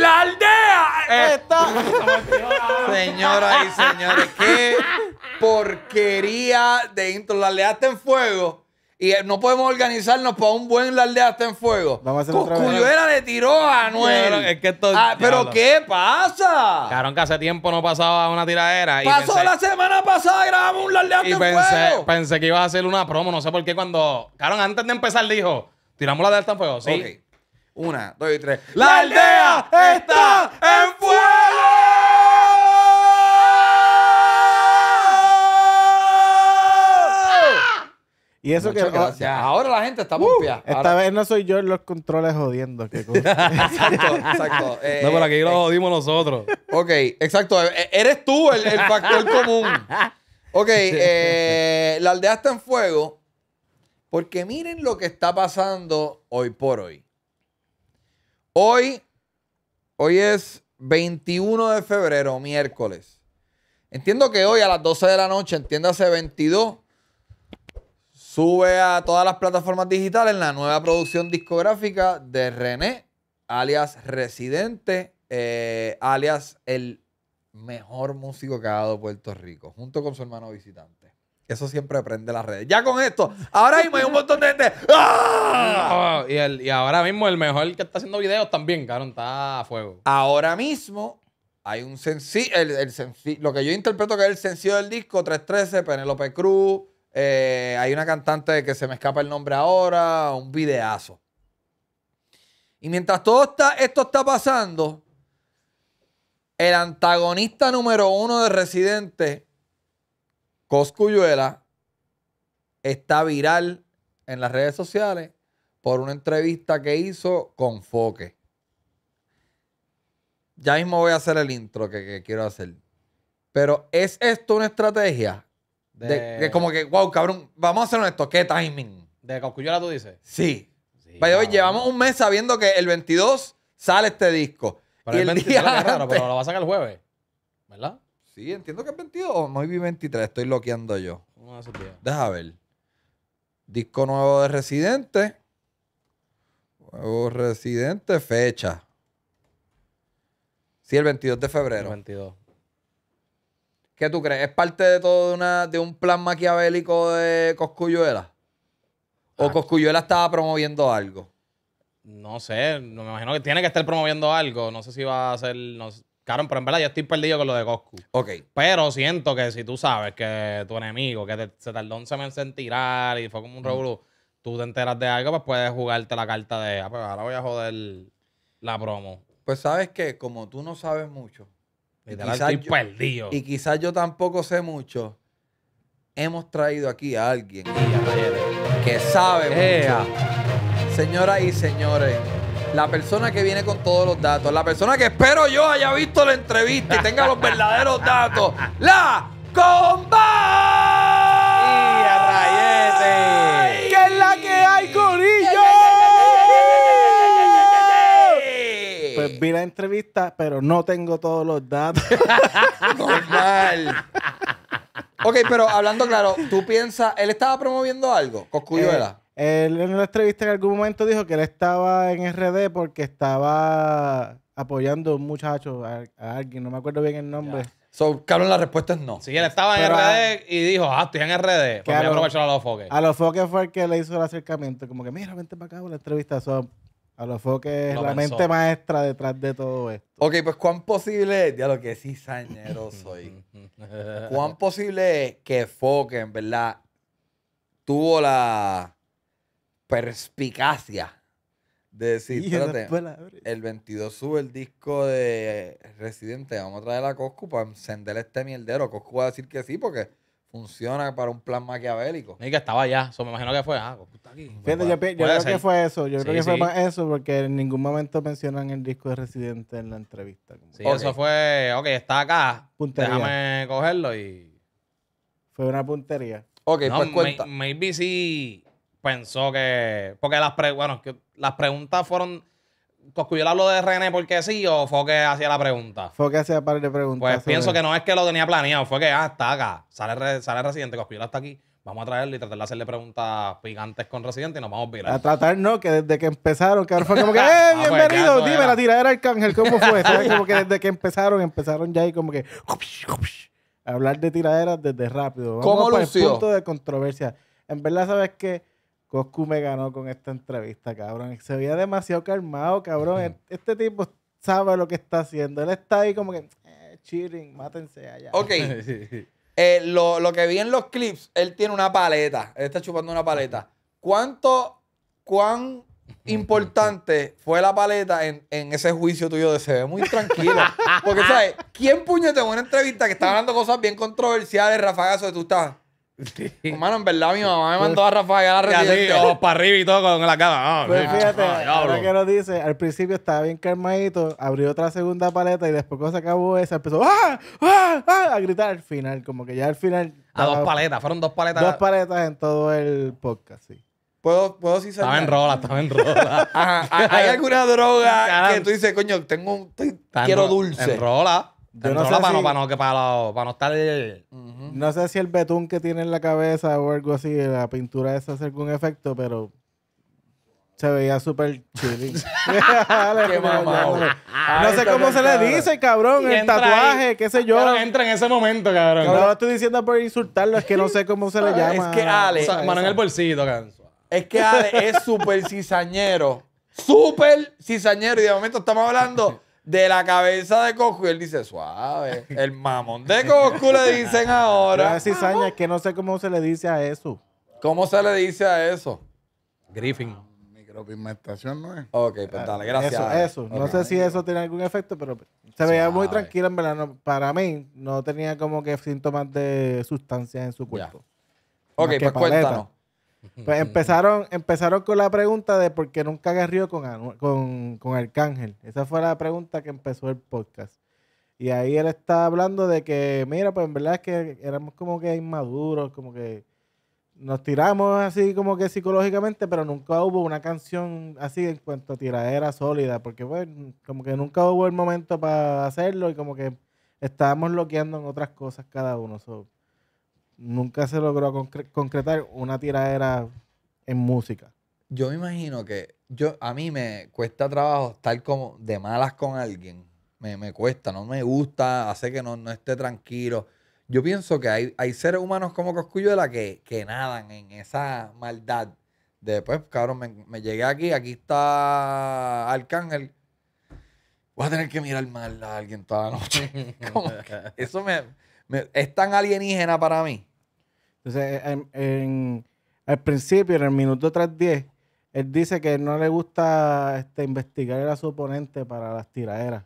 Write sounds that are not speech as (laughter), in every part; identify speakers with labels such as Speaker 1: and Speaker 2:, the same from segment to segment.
Speaker 1: ¡La aldea! Está. Señoras y señores, qué porquería de intro. La aldea está en fuego. Y eh, no podemos organizarnos para un buen La aldea está en fuego. Vamos a hacer tiró a Anuel. Es que ah, ¿Pero qué pasa?
Speaker 2: Carón, que hace tiempo no pasaba una tiradera. Pasó la
Speaker 1: semana pasada, grabamos un La aldea en pensé,
Speaker 2: pensé que iba a hacer una promo. No sé por qué cuando. Carón, antes de empezar dijo: tiramos la aldea alta en fuego. Sí.
Speaker 1: Una, dos y tres. ¡La, aldea,
Speaker 3: está en fuego!
Speaker 4: Y eso que ahora
Speaker 1: la gente está uh, muy esta
Speaker 4: vez no soy yo los controles jodiendo. Que (laughs) exacto,
Speaker 1: exacto. (laughs) Eh, no, pero aquí lo eh, jodimos nosotros. Ok, exacto. Eh, eres tú el, factor común. Ok, (laughs) la aldea está en fuego porque miren lo que está pasando hoy por hoy. Hoy, hoy es 21 de febrero, miércoles. Entiendo que hoy a las 12 de la noche, entiéndase 22, sube a todas las plataformas digitales la nueva producción discográfica de René, alias Residente, eh, alias el mejor músico que ha dado Puerto Rico, junto con su hermano visitante. Eso siempre prende las redes. Ya con esto, ahora mismo hay un montón de gente. ¡Ah!
Speaker 2: y, ahora
Speaker 1: mismo el mejor que está haciendo videos también, cabrón, está a fuego. Ahora mismo hay un sencillo, el, lo que yo interpreto que es el sencillo del disco, 313, Penélope Cruz. Eh, hay una cantante que se me escapa el nombre ahora, un videazo. Y mientras todo está, esto está pasando, el antagonista número uno de Residente Coscuyuela está viral en las redes sociales por una entrevista que hizo con Foque. Ya mismo voy a hacer el intro que, quiero hacer. Pero ¿es esto una estrategia? De... como que, wow, cabrón, vamos a hacer esto. ¿Qué timing? ¿De Coscuyuela tú dices? Sí. llevamos un mes sabiendo que el 22 sale este disco. Pero el, pero lo va a sacar el jueves, ¿verdad? Sí, entiendo que es 22 o vi 23. Estoy bloqueando yo. ¿Cómo Deja ver. Disco nuevo de Residente. Nuevo Residente, fecha. Sí, el 22 de febrero. El 22. ¿Qué tú crees? ¿Es parte de todo de, una, de un plan maquiavélico de Coscuyuela? ¿O ah, estaba promoviendo algo?
Speaker 2: No sé, me imagino que tiene que estar promoviendo algo. No sé si va a ser. No, Claro, pero en verdad yo estoy perdido con lo de Coscu. Ok. Pero siento que si tú sabes que tu enemigo, que se tardó 11 meses en tirar y fue como un revolú, tú te enteras de algo, pues puedes jugarte la carta de, ah, pues
Speaker 1: ahora voy a joder la promo. Pues sabes que como tú no sabes mucho, y, quizás estoy yo, perdido. Y quizás yo tampoco sé mucho, hemos traído aquí a alguien que sabe mucho. Señoras y señores, la persona que viene con todos los datos, la persona que espero yo haya visto la entrevista y tenga los verdaderos datos, la comba. ¡Y ¡Que es la que hay, Corillo! Pues
Speaker 4: vi la entrevista, pero no tengo todos los datos.
Speaker 1: (laughs) Normal. Ok, pero hablando claro, tú piensas, él estaba promoviendo algo, Coscuyuela.
Speaker 4: Eh, él en una entrevista en algún momento dijo que él estaba en RD porque estaba apoyando a un muchacho, a, alguien, no me acuerdo bien el nombre. So, Carlos, la respuesta es
Speaker 2: no. Sí, él estaba en RD y dijo, ah, estoy en RD. Pues
Speaker 4: a, a
Speaker 1: los foques. A los
Speaker 4: foques fue el que le hizo el acercamiento, como que, mira, vente para acá la entrevista. So, a los foques, es la mente maestra detrás de todo esto.
Speaker 1: Ok, pues cuán posible es, ya lo que sí sañero soy. (laughs) cuán posible es que Foque, en verdad, tuvo la perspicacia de decir, el 22 sube el disco de Residente, vamos a traer a Coscu para encender este mierdero. Coscu va a decir que sí porque funciona para un plan maquiavélico.
Speaker 2: Y que estaba allá, eso me imagino que fue, ah, pues, yo, pues, creo que fue eso, yo creo que fue más eso
Speaker 4: porque en ningún momento mencionan el disco de Residente en la entrevista. eso
Speaker 2: fue, ok, está acá, Puntería. déjame cogerlo y... Fue una puntería. Ok, No, pues cuenta. maybe sí, pensó que. Porque las, bueno, que las preguntas fueron. ¿Coscuyola habló de René porque sí o fue que hacía la pregunta?
Speaker 4: Fue que hacía par de preguntas. Pues pienso que no
Speaker 2: es que lo tenía planeado, fue que, ah, está acá, sale, sale residente, Coscuyola está aquí vamos a traerle y tratar de hacerle preguntas picantes con Residente y nos vamos a virar. A tratar,
Speaker 4: no, que desde que empezaron, que ahora fue como que, (laughs) ¡eh, ah, pues, bienvenido! Pues, dime, la tiradera Arcángel, ¿cómo fue? ¿Sabes? (laughs) Como que desde que empezaron, empezaron ya y como que... hablar de tiraderas desde rápido. Vamos ¿Cómo El punto de controversia. En verdad, ¿sabes que Coscu me ganó con esta entrevista, cabrón. Se veía demasiado calmado, cabrón. Este, este tipo sabe lo que está haciendo. Él está ahí como que,
Speaker 1: eh, mátense allá. Ok. (laughs) (laughs) Eh, lo, que vi en los clips, él tiene una paleta. Él está chupando una paleta. ¿Cuánto, cuán importante fue la paleta en, ese juicio tuyo de se ve muy tranquilo? (laughs) Porque, ¿sabes? ¿Quién puñete en una entrevista que está hablando cosas bien controversiales, rafagazo, de tú estás? Hermano,
Speaker 2: pues, en verdad mi mamá me pues, mandó a
Speaker 1: Rafael a recibir ojos
Speaker 2: para arriba y todo con la cara. Ah, Pero pues, fíjate, ah, ahora
Speaker 4: que lo dice, al principio estaba bien calmadito, abrió otra segunda paleta y después cuando se acabó esa empezó ah, a gritar al final, como que ya al final... A dos paletas, fueron dos paletas. Dos paletas en todo el podcast, sí. Puedo, puedo
Speaker 1: sí Estaba en rola, estaba en rola. (laughs) ¿Hay alguna droga (laughs) que tú dices, coño, tengo, quiero dulce? En rola no sé
Speaker 4: para, si...
Speaker 2: estar. No
Speaker 4: sé si el betún que tiene en la cabeza o algo así, la pintura esa hace algún efecto, pero se veía súper chilling. (laughs)
Speaker 3: (laughs) No sé cómo se le dice, cabrón, el tatuaje,
Speaker 2: qué sé yo. Pero entra en ese momento, cabrón. No lo
Speaker 4: estoy diciendo por insultarlo, es que no sé cómo se le (laughs) llama. Es que
Speaker 2: Ale. O el bolsito,
Speaker 1: Es que Ale es súper cizañero. Súper cizañero. Y de momento estamos hablando de la cabeza de y él dice, suave. El mamón de Goku le dicen ahora. cizaña
Speaker 4: que no sé cómo se le dice a
Speaker 1: eso. ¿Cómo se le dice a eso? Griffin. Micropigmentación no es. Ok, pues dale, gracias. Eso, No sé si eso
Speaker 4: tiene algún efecto, pero se veía muy tranquila en verdad Para mí, no tenía como que síntomas de sustancia en su cuerpo.
Speaker 1: Ok, pues cuéntanos. (laughs)
Speaker 4: Pues empezaron, empezaron con la pregunta de por qué nunca agarrió con, con, con Arcángel. Esa fue la pregunta que empezó el podcast. Y ahí él está hablando de que, mira, pues en verdad es que éramos como que inmaduros, como que nos tiramos así como que psicológicamente, pero nunca hubo una canción así en cuanto a tiradera sólida, porque bueno, pues, como que nunca hubo el momento para hacerlo y como que estábamos bloqueando en otras cosas cada uno nunca se logró concretar una tiradera en música. Yo me
Speaker 1: imagino que yo a mí me cuesta trabajo estar como de malas con alguien. Me, cuesta, no me gusta, hace que no, no esté tranquilo. Yo pienso que hay, hay seres humanos como Coscuyuela que, que nadan en esa maldad. Después, cabrón, me, llegué aquí, aquí está Arcángel voy a tener que mirar mal a alguien toda la noche. (laughs) eso me, es tan alienígena para mí entonces,
Speaker 4: al principio, en el minuto tras diez, él dice que no le gusta este, investigar a su oponente para las tiraderas.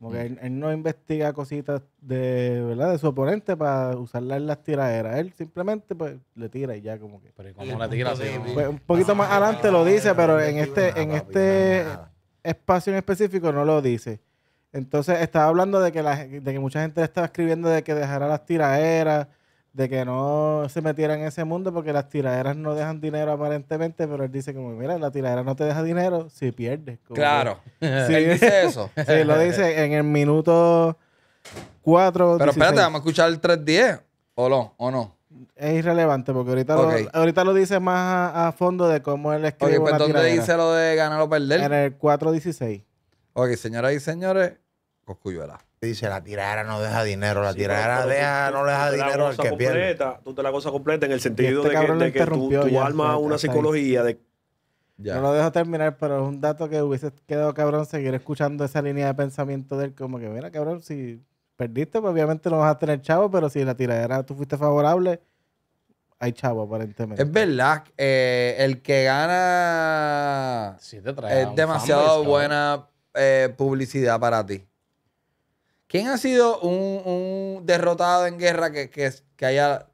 Speaker 4: Mm. él, no investiga cositas de, ¿verdad? de su oponente para usarla en las tiraderas. Él simplemente pues, le tira y ya como que.
Speaker 2: Pero ¿cómo la tira? Pues, un
Speaker 4: poquito más ah, adelante lo dice, pero en este, en este espacio en específico no lo dice. Entonces estaba hablando de que, que mucha gente estaba escribiendo de que dejará las tiraderas de que no se metiera en ese mundo porque las tiraderas no dejan dinero aparentemente, pero él dice como, mira, la tiradera no te deja dinero si pierdes.
Speaker 1: claro. (laughs) sí, dice eso. (laughs) sí, lo dice
Speaker 4: en el minuto 4. Pero espérate, vamos a
Speaker 1: escuchar el 3.10, o no, o no.
Speaker 4: Es irrelevante porque ahorita, lo, ahorita lo dice más a, fondo de cómo él escribe. Ok, pues ¿dónde dice
Speaker 1: lo de ganar o perder? En el 4.16. Ok, señoras y señores, Coscuyuela dice, la tiradera no
Speaker 5: deja dinero, la tiradera deja, no deja dinero al que pierde. Tú te la cosa completa en el sentido este
Speaker 4: de que, tu alma una psicología
Speaker 1: de... No lo
Speaker 4: dejo terminar, pero es un dato que hubiese quedado cabrón seguir escuchando esa línea de pensamiento de él, como que, mira, cabrón, si perdiste, pues obviamente no vas a tener chavo, pero si la tiradera tú fuiste favorable, hay chavo
Speaker 1: aparentemente. Es verdad, eh, el que gana es demasiado buena eh, publicidad para ti. ¿Quién ha sido un, un derrotado en guerra que, que, que, haya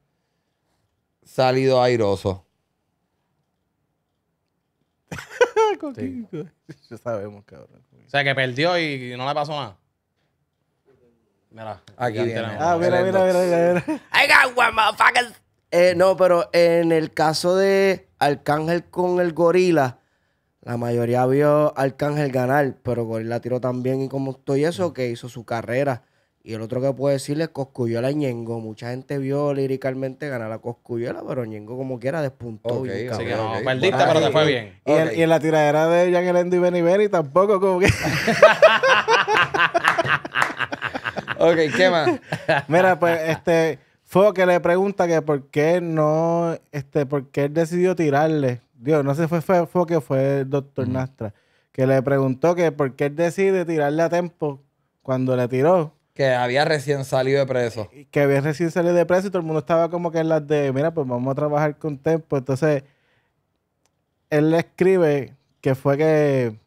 Speaker 1: salido airoso?
Speaker 2: (laughs) Ya sabemos, cabrón. O sea, que perdió y no le pasó nada.
Speaker 1: Mira, aquí tenemos. Ah, mira, mira, mira, mira, mira.
Speaker 3: motherfucker. Eh,
Speaker 1: no, pero en el caso de Arcángel con el gorila, la mayoría vio a Arcángel ganar, pero la tiró también y como estoy eso, que hizo su carrera. Y el otro que puedo decirle, Coscuyola y Ñengo. Mucha gente vio líricamente ganar a Coscuyola, pero Ñengo
Speaker 4: como quiera despuntó. bien, así que no, pero te fue bien. Y, en la tiradera de Jan y Benny Benny tampoco como que... (laughs)
Speaker 3: ok, ¿qué más?
Speaker 4: (laughs) Mira, pues este... Fue que le pregunta que por qué no... Este, por qué él decidió tirarle Dios, no sé si fue, Foque que fue el doctor Nastra, que le preguntó que por qué él decide tirarle a Tempo cuando le tiró.
Speaker 1: Que había recién salido de preso.
Speaker 4: Que había recién salido de preso y todo el mundo estaba como que en las de, mira, pues vamos a trabajar con Tempo. Entonces, él le escribe que fue que...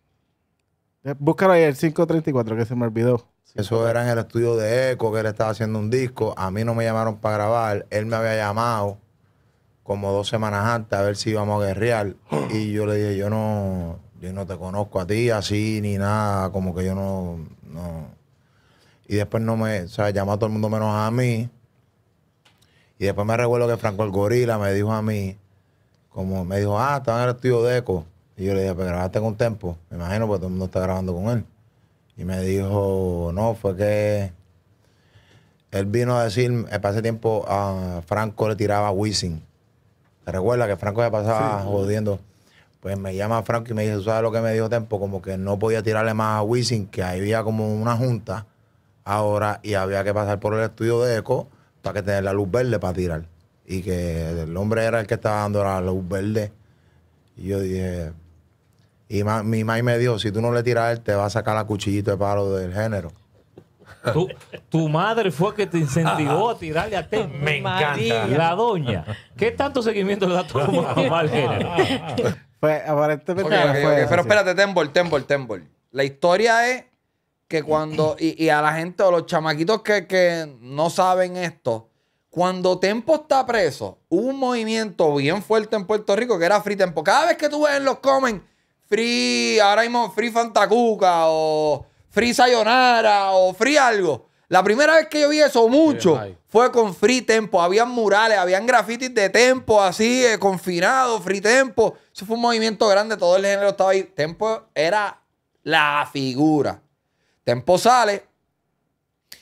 Speaker 4: Búscalo ahí, el 534, que se me olvidó. Eso era en el estudio de Eco, que
Speaker 5: él estaba haciendo un disco. A mí no me llamaron para grabar. Él me había llamado como dos semanas antes a ver si íbamos a guerrear. (gasps) Y yo le dije, yo no, yo no te conozco a ti así ni nada, como que yo no, no. Y después no me, o sea, llamó a todo el mundo menos a mí. Y después me recuerdo que Franco el Gorila me dijo a mí, como me dijo, ah, estaba en el estudio de Y yo le dije, pero pues grabaste con Tempo. Me imagino, porque todo el mundo está grabando con él. Y me dijo, no, fue que él vino a decir, eh, para ese tiempo a Franco le tiraba wishing ¿Te recuerdas que Franco se pasaba jodiendo? Pues me llama Franco y me dice, ¿sabes lo que me dio tiempo? Como que no podía tirarle más a Wisin, que ahí había como una junta ahora y había que pasar por el estudio de Eco para que tener la luz verde para tirar. Y que el hombre era el que estaba dando la luz verde. Y yo dije, y mi maíz me dijo, si tú no le tiras, él te va a sacar la cuchillita de palo del género
Speaker 6: tu, madre fue que te incentivó a tirarle a ti. Me encanta. La doña. ¿Qué tanto seguimiento le da tu mamá
Speaker 1: Pues aparentemente.
Speaker 6: Pero espérate, tembol, tembol,
Speaker 1: tembol. La historia es que cuando. Y, a la gente o los chamaquitos que, no saben esto. Cuando Tempo está preso, hubo un movimiento bien fuerte en Puerto Rico que era Free Tempo. Cada vez que tú ves en los comen Free, ahora mismo Free Fantacuca o Free Sayonara o Free algo. La primera vez que yo vi eso mucho fue con Free Tempo. Habían murales, habían grafitis de Tempo así, eh, confinado, Free Tempo. Eso fue un movimiento grande, todo el género estaba ahí. Tempo era la figura. Tempo sale.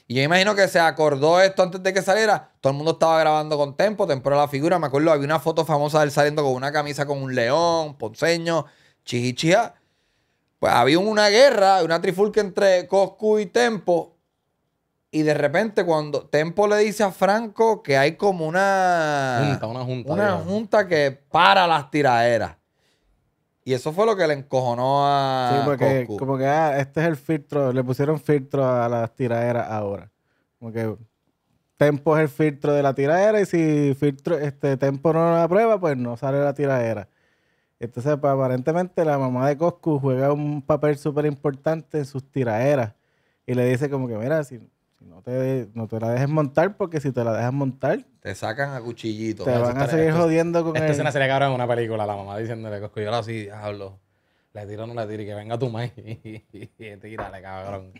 Speaker 1: Y yo imagino que se acordó esto antes de que saliera. Todo el mundo estaba grabando con Tempo. Tempo era la figura. Me acuerdo, había una foto famosa de él saliendo con una camisa con un león, ponceño, chichichia. Pues había una guerra, una trifulca entre Coscu y Tempo. Y de repente, cuando Tempo le dice a Franco que hay como una junta, una junta, que para las tiraderas. Y eso fue lo que le encojonó a. Sí,
Speaker 4: porque como que ah, este es el filtro, le pusieron filtro a las tiraderas ahora. Como que Tempo es el filtro de la tiradera y si filtro, este Tempo no lo aprueba, pues no sale la tiradera. Entonces, pues, aparentemente la mamá de Coscu juega un papel súper importante en sus tiraeras. Y le dice como que, mira, si, no, te, no te la dejes montar, porque si te la dejas montar...
Speaker 1: Te sacan a cuchillito. Te van a seguir
Speaker 4: jodiendo con Esta escena escena sería cabrón
Speaker 2: en una película, la mamá diciéndole a Coscu, yo ahora sí hablo. Le tiro o no y que venga tu maíz y tírale, cabrón.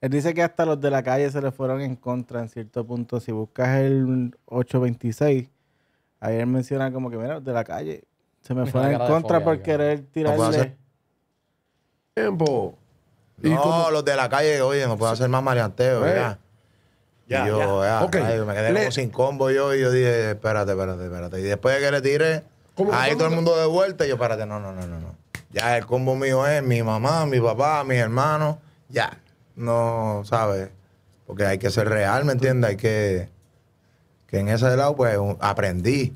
Speaker 4: Él dice que hasta los de la calle se le fueron en contra en cierto punto. Si buscas el 826, ahí él menciona como que, mira, los de la calle se me fue en contra por querer tirarle.
Speaker 5: Tiempo. ¿Y no, los de la calle, oye, no puedo hacer más maleanteo, eh. ya. y yo, ya. Ah, me quedé como sin combo yo y yo dije, espérate, espérate, espérate. Y después de que le tire ahí todo el mundo de vuelta y yo, espérate, no, no, no, no, no. Ya el combo mío es mi mamá, mi papá, mis hermanos, ya. No, ¿sabes? Porque hay que ser real, ¿me entiendes? Hay que... Que en ese lado, pues, aprendí.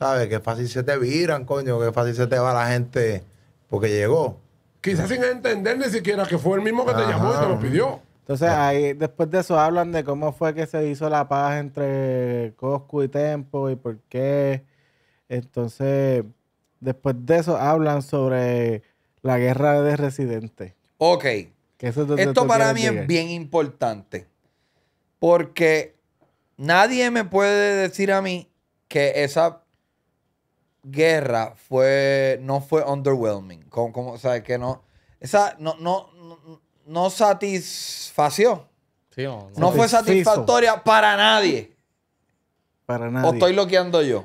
Speaker 5: ¿Sabes? Que fácil se te viran, coño, que fácil se te va la gente porque llegó. Quizás sin entender ni siquiera que fue el mismo que te llamó y te lo pidió.
Speaker 4: Entonces, ahí después de eso hablan de cómo fue que se hizo la paz entre Cosco y Tempo y por qué. Entonces, después de eso hablan sobre la guerra de residentes.
Speaker 1: Ok. Esto para mí es bien importante. Porque nadie me puede decir a mí que esa guerra fue, no fue underwhelming. Como, como, o que no, esa, no, no, no, no satisfació. no, fue satisfactoria para nadie. Para nadie. O estoy loqueando yo.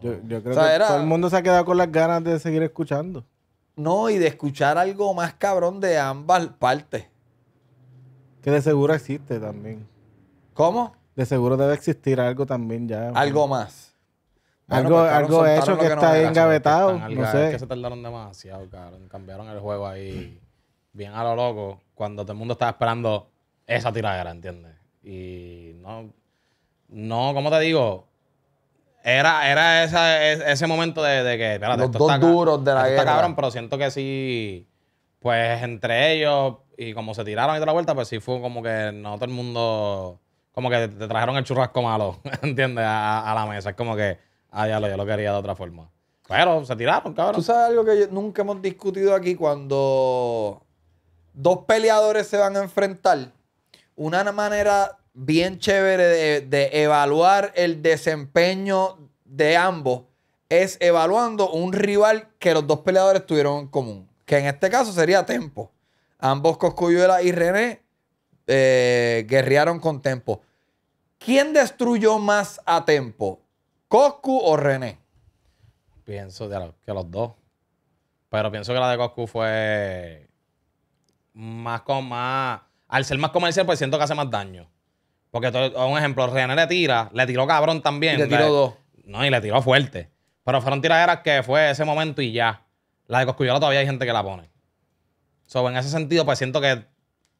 Speaker 1: Yo, creo que todo
Speaker 4: el mundo se ha quedado con las ganas de seguir escuchando. No, y de escuchar algo
Speaker 1: más cabrón de ambas partes.
Speaker 4: Que de seguro existe también. ¿Cómo? De seguro debe existir algo también ya. Algo más algo, pues, algo hecho que, está ahí engavetado. no sé. que se
Speaker 2: tardaron demasiado, Cambiaron el juego ahí bien a lo loco cuando todo el mundo estaba esperando esa tiradera, ¿entiendes? Y no, no, ¿cómo te digo? Era, era esa, ese momento de, de que, espérate, Los dos duros de la guerra. Está cabrón, pero siento que sí, pues entre ellos y como se tiraron y de la vuelta, pues sí fue como que no todo el mundo, como que te trajeron el churrasco malo, (laughs) ¿entiendes? a la mesa. Es como que Ah, ya lo, yo lo quería de otra forma.
Speaker 1: Pero se tiraron, cabrón. ¿Tú sabes algo que nunca hemos discutido aquí? Cuando dos peleadores se van a enfrentar, una manera bien chévere de, evaluar el desempeño de ambos es evaluando un rival que los dos peleadores tuvieron en común. Que en este caso sería Tempo. Ambos Coscuyuela y René eh, guerrearon con Tempo. ¿Quién destruyó más a Tempo? ¿Coscu o René?
Speaker 2: Pienso que los dos. Pero pienso que la de Coscu fue más con más. Al ser más comercial, pues siento que hace más daño. Porque, un ejemplo, René le tira, le tiró cabrón también. le tiró dos. No, y le tiró fuerte. Pero fueron tiraderas que fue ese momento y ya. La de yo todavía hay gente que la pone. So, en ese sentido, pues siento que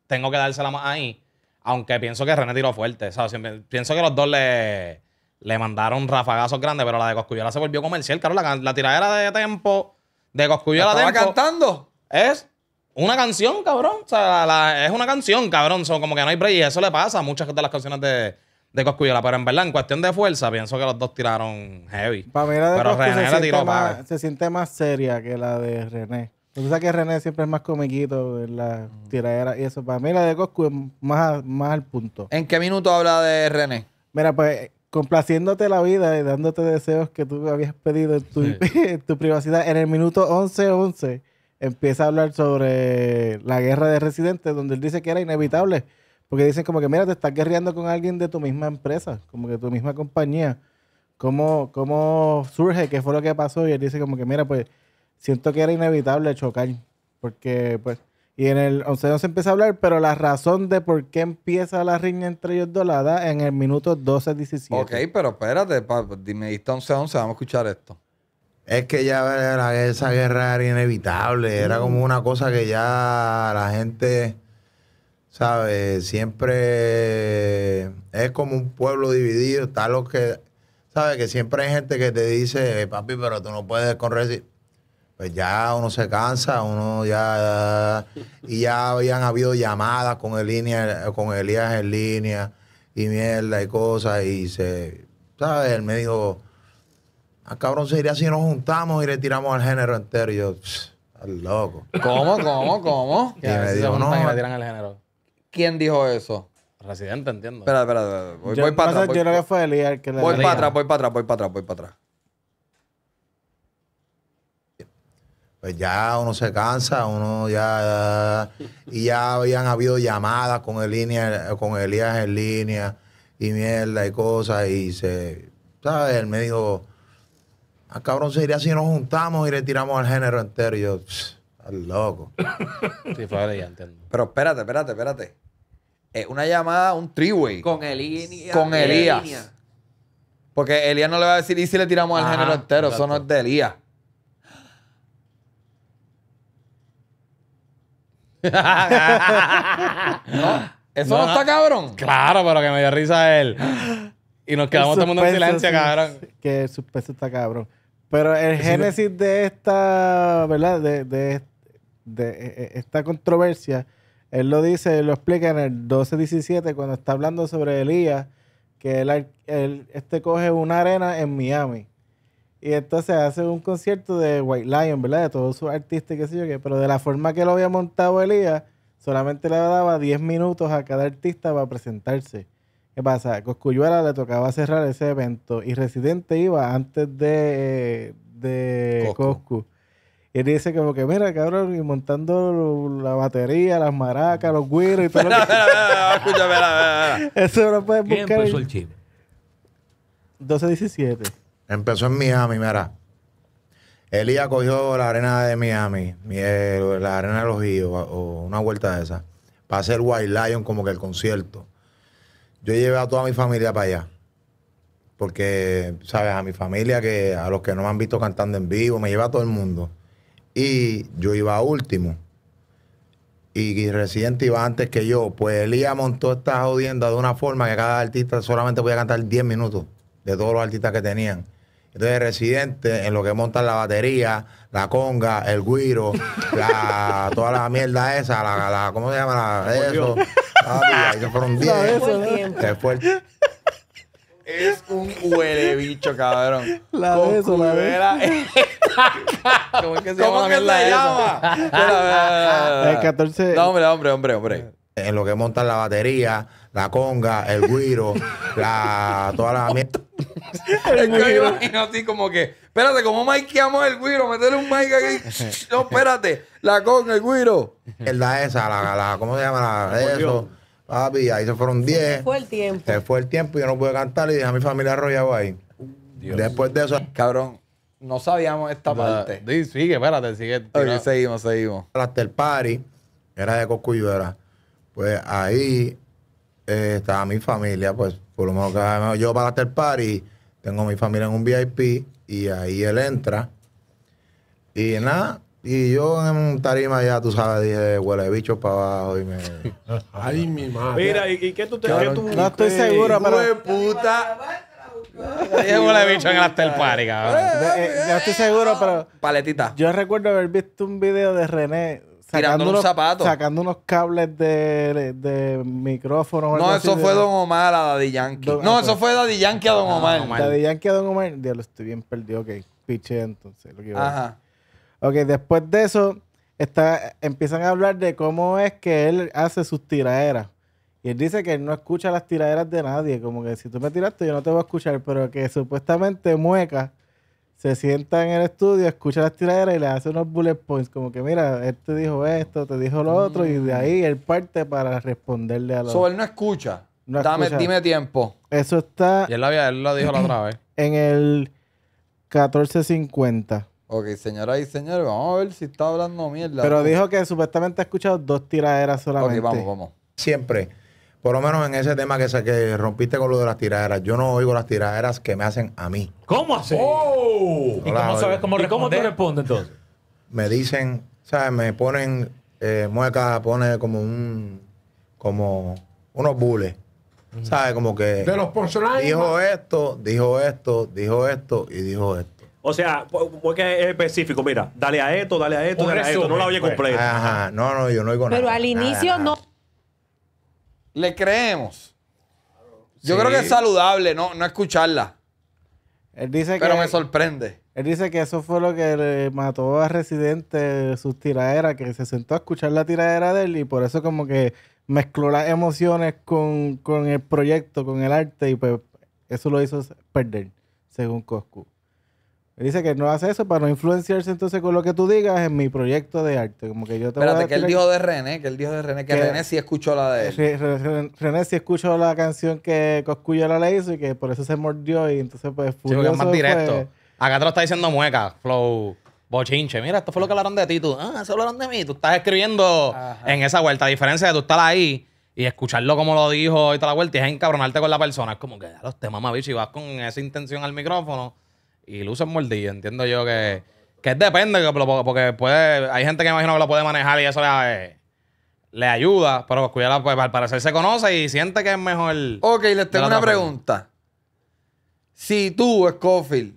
Speaker 2: tengo que dársela más ahí. Aunque pienso que René tiró fuerte. O pienso que los dos le, le mandaron rafagazos grandes, pero la de Coscuyola se volvió comercial, claro. La, tiradera de tempo de Coscuyola Tempo. cantando? Es una canción, cabrón. O sea, es una canción, cabrón. Son como que no hay break y eso le pasa a muchas de las canciones de, Coscuyola. Pero en verdad, en cuestión de fuerza, pienso que los dos tiraron heavy. Para mí la de
Speaker 4: pero René se, tiró más, se siente más seria que la de René. Tú sabes que René siempre es más comiquito en la mm. tiradera y eso. Para mí la de Coscu es más, más al punto.
Speaker 1: ¿En qué minuto habla de René?
Speaker 4: Mira, pues complaciéndote la vida y dándote deseos que tú habías pedido en tu, (laughs) privacidad. En el minuto 11 11, empieza a hablar sobre la guerra de residentes, donde él dice que era inevitable. Porque dicen como que, mira, te estás guerreando con alguien de tu misma empresa, como que tu misma compañía. ¿Cómo, ¿Cómo surge? ¿Qué fue lo que pasó? Y él dice como que, mira, pues siento que era inevitable chocar. Porque, pues, y en el 11 11 empieza a hablar, pero la razón de por qué empieza la riña entre ellos dos en el minuto 12-17. Ok,
Speaker 1: pero espérate, papi. dime, 11-11, vamos a escuchar esto. Es que ya esa guerra era inevitable, era mm. como una cosa que
Speaker 5: ya la gente, ¿sabes? Siempre es como un pueblo dividido, está lo que, ¿sabes? Que siempre hay gente que te dice, eh, papi, pero tú no puedes con pues ya uno se cansa, uno ya... Y ya habían habido llamadas con, el con Elías en línea y mierda y cosas y se... ¿Sabes? Él me dijo, ah, cabrón, sería si nos juntamos y le tiramos al género entero. Y yo, loco. ¿Cómo, cómo,
Speaker 2: cómo? (laughs) Y me dijo, Y tiran
Speaker 1: al género. ¿Quién dijo eso? Residente, entiendo. Espera, espera, Voy, para atrás. Yo creo que fue el que Voy para atrás, voy para atrás, voy para atrás, voy para atrás.
Speaker 5: Pues ya uno se cansa, uno ya... Y ya habían habido llamadas con, el con Elías en línea y mierda y cosas y se... ¿Sabes? Él me dijo, ah, cabrón, sería si nos juntamos y le tiramos al género entero. Y yo, loco.
Speaker 1: sí, ya entiendo. Pero espérate, espérate, espérate. es eh, una llamada, un triway Con Elías. Con Elías. Porque Elías no le va a decir, y si le tiramos al género entero, eso no es de Elías.
Speaker 3: ¿Eso no, está cabrón?
Speaker 2: Claro, pero que me dio risa él. Y nos quedamos todo mundo en silencio, cabrón.
Speaker 4: Que el suspenso está cabrón. Pero el génesis de esta, ¿verdad? De, de, e, e, esta controversia, él lo dice, lo explica en el 12-17 cuando está hablando sobre Elías, que él, él este coge una arena en Miami y entonces hace un concierto de White Lion, ¿verdad? De todos sus artistas y qué sé yo qué. Pero de la forma que lo había montado Elías, solamente le daba 10 minutos a cada artista para presentarse. ¿Qué pasa? Coscuyuela le tocaba cerrar ese evento y Residente iba antes de, eh, de Coscu. Y dice como que, mira, cabrón, y montando la batería, las maracas, los güiros y todo lo (laughs) que... Eso lo puede buscar. ¿Quién empezó el chip? 1217.
Speaker 5: Empezó en Miami, mira. Elías cogió la arena de Miami, eh, la arena de los Ríos, o una vuelta de esa, para hacer Wild Lion como que el concierto. Yo llevé a toda mi familia para allá. Porque, ¿sabes? A mi familia, que a los que no me han visto cantando en vivo, me lleva todo el mundo. Y yo iba último. Y, y Residente iba antes que yo. Pues Elías montó esta jodienda de una forma que cada artista solamente podía cantar 10 minutos de todos los artistas que tenían. Entonces, Residente, en lo que montan la batería, la conga, el guiro, la, (laughs) toda la mierda esa, la, ¿cómo se llama? La, eso. Ay, (laughs) que fueron 10.
Speaker 1: Es un huele bicho, cabrón.
Speaker 3: La de eso, la de ¿Cómo es que se ¿Cómo llama? Que se
Speaker 1: llama?
Speaker 5: (laughs) el 14. No, hombre, hombre, hombre, hombre en lo que montan la batería, la conga, el guiro, (laughs) la, toda la mierda.
Speaker 1: el me imagino así como que, espérate, ¿cómo mikeamos el guiro? Meterle un mic aquí. (laughs) No, espérate,
Speaker 5: la conga, el guiro. La esa, la, la, ¿cómo se llama? La, eso. Papi, ahí se fueron 10. Se fue el tiempo. Se fue el tiempo y yo no pude cantar y dejé a mi familia arrollado ahí. Después de eso, cabrón,
Speaker 1: no sabíamos esta parte. sigue, espérate, sigue. seguimos, seguimos. Hasta el party,
Speaker 5: era de era. Pues ahí eh, estaba mi familia, pues por lo menos que yo para hacer party, tengo mi familia en un VIP y ahí él entra. Y nada, y yo en un tarima ya, tú sabes, dije, huele bicho para abajo y me... (laughs) Ay, mi madre. Mira,
Speaker 6: ¿y, qué tú te tú, No estoy
Speaker 4: seguro, pero... de puta!
Speaker 2: Ya huele bicho en el after party, cabrón. Eh,
Speaker 1: eh, no estoy seguro, pero... Paletita.
Speaker 4: Yo recuerdo haber visto un video de René Tirando un zapato. Sacando unos cables de, de, micrófono. No, eso fue Don
Speaker 1: Omar a Daddy Yankee. no, ah, eso pues. fue Daddy Yankee a ah, Don Omar. Daddy
Speaker 4: Yankee a Don Omar. Dios
Speaker 1: estoy bien perdido. Ok,
Speaker 4: piche entonces. Lo que iba Ajá. Ok, después de eso, está, empiezan a hablar de cómo es que él hace sus tiraderas. Y él dice que él no escucha las tiraderas de nadie. Como que si tú me tiraste, yo no te voy a escuchar. Pero que supuestamente Mueca se sienta en el estudio, escucha las tiraderas y le hace unos bullet points, como que mira, él este te dijo esto, te dijo lo otro, y de mm. ahí él parte para responderle a los. So, él
Speaker 1: no escucha. No Dame, dime tiempo.
Speaker 4: Eso está.
Speaker 1: Y él, había, lo dijo la otra vez.
Speaker 4: En el 1450.
Speaker 1: Ok, señora y señores, vamos a ver si está hablando mierda. Pero dijo
Speaker 4: que supuestamente ha escuchado dos tiraderas
Speaker 1: solamente. Ok, vamos, vamos.
Speaker 4: Siempre por lo
Speaker 5: menos en
Speaker 1: ese tema que, que
Speaker 5: rompiste con lo de las tiraderas, yo no oigo las tiraderas que me hacen a mí.
Speaker 6: ¿Cómo así? Oh.
Speaker 5: ¿Y cómo te responde entonces? Me dicen, ¿sabes? Me ponen eh, mueca, pone como un. como unos bules. ¿Sabes? Como que. De los personajes. Dijo esto, dijo esto, dijo esto y dijo esto.
Speaker 6: O sea, porque pues, pues, es específico, mira, dale a esto, dale a esto, dale a esto, no la oye pues. completa.
Speaker 5: Ajá, no,
Speaker 1: no, yo no oigo nada. Pero al
Speaker 3: inicio no
Speaker 6: le creemos.
Speaker 4: Yo creo que es
Speaker 1: saludable no, escucharla. Él dice pero me sorprende.
Speaker 4: Él dice que eso fue lo que le mató a Residente sus tiraderas, que se sentó a escuchar la tiradera de él y por eso como que mezcló las emociones con, con el proyecto, con el arte y pues eso lo hizo perder, según Coscu. Dice que no hace eso para no influenciarse entonces con lo que tú digas en mi proyecto de arte. Como que yo te Espérate, voy que él dijo
Speaker 1: de René, que él dijo de René, que, René sí escuchó la de
Speaker 4: él. René sí escuchó la canción que Coscuyo la le hizo y que por eso se mordió y entonces pues fue más directo.
Speaker 1: Acá te lo está
Speaker 2: diciendo mueca, flow, bochinche. Mira, esto fue lo que hablaron de ti. Tú, ah, eso hablaron de mí. Tú estás escribiendo en esa vuelta. A diferencia de tú estar ahí y escucharlo como lo dijo y toda la vuelta y es encabronarte con la persona. Es como que ya los temas, y vas con esa intención al micrófono y luces mordidas, Entiendo yo que, que depende, porque puede, hay gente que imagino que lo puede manejar y eso le, le ayuda, pero pues cuidado, pues, al parecer se conoce y siente que es mejor. Ok, les
Speaker 1: tengo una pregunta. Si tú, Scofield,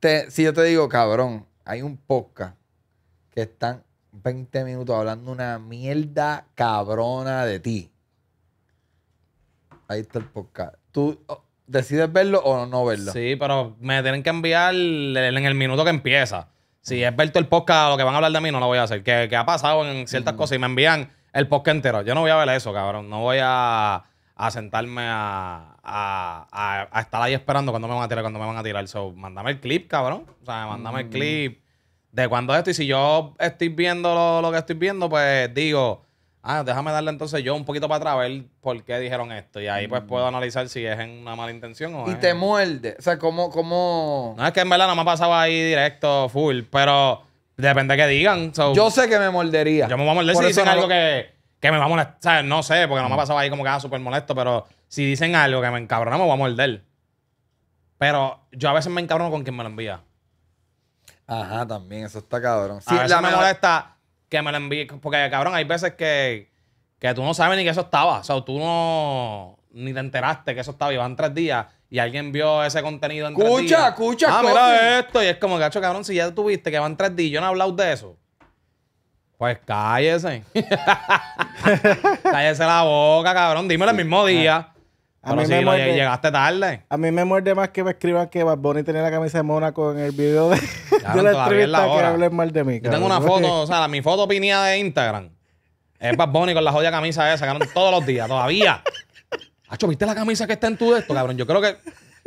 Speaker 1: te, si yo te digo, cabrón, hay un podcast que están 20 minutos hablando una mierda cabrona de ti. Ahí está el podcast. Tú, oh, decides verlo o no verlo. Sí, pero
Speaker 2: me tienen que enviar en el minuto que empieza. Si es Verto el podcast, lo que van a hablar de mí, no lo voy a hacer. Que, ha pasado en ciertas cosas y me envían el podcast entero. Yo no voy a ver eso, cabrón. No voy a, sentarme a, estar ahí esperando cuando me van a tirar, cuando me van a tirar. So, mándame el clip, cabrón. O sea, mándame el mm. clip de cuando esto. Y si yo estoy viendo lo que estoy viendo, pues digo ah, déjame darle entonces yo un poquito para atrás a ver por qué dijeron esto. Y ahí pues mm. puedo analizar si es en una mala intención o Y te
Speaker 1: muerde. O sea, como, como...
Speaker 2: No, es que en verdad no me ha pasado ahí directo, full, pero depende que digan. Yo sé que me mordería. yo me voy a morder si dicen algo que, me va a molestar. No sé, porque no me ha mm. pasado ahí como que haga ah, súper molesto, pero si dicen algo que me encabrona, me voy a morder. Pero yo a veces me encabrono con quien me lo envía.
Speaker 1: Ajá, también, eso está cabrón. Sí, a me
Speaker 2: molesta que me Porque, cabrón, hay veces que, tú no sabes ni que eso estaba. O sea, tú no. Ni te enteraste que eso estaba. Y van tres días y alguien vio ese contenido en tres Escucha, escucha, ah, esto. Y es como, gacho, cabrón, si ya tuviste que van tres días y yo no he hablado de eso. Pues cállese. (laughs) cállese la boca, cabrón. Dímelo el mismo día a mí me muerde, llegaste tarde.
Speaker 4: A mí me muerde más que me escriban que Bad Bunny tenía la camisa de Mónaco en el video de, la entrevista que hablen mal de mí. Yo tengo una foto, o
Speaker 2: sea, mi foto opinía de Instagram. Es Bad Bunny con la joya camisa esa, sacaron todos los días, todavía. Hacho, ¿viste la camisa que está en tu de esto, cabrón? Yo creo que.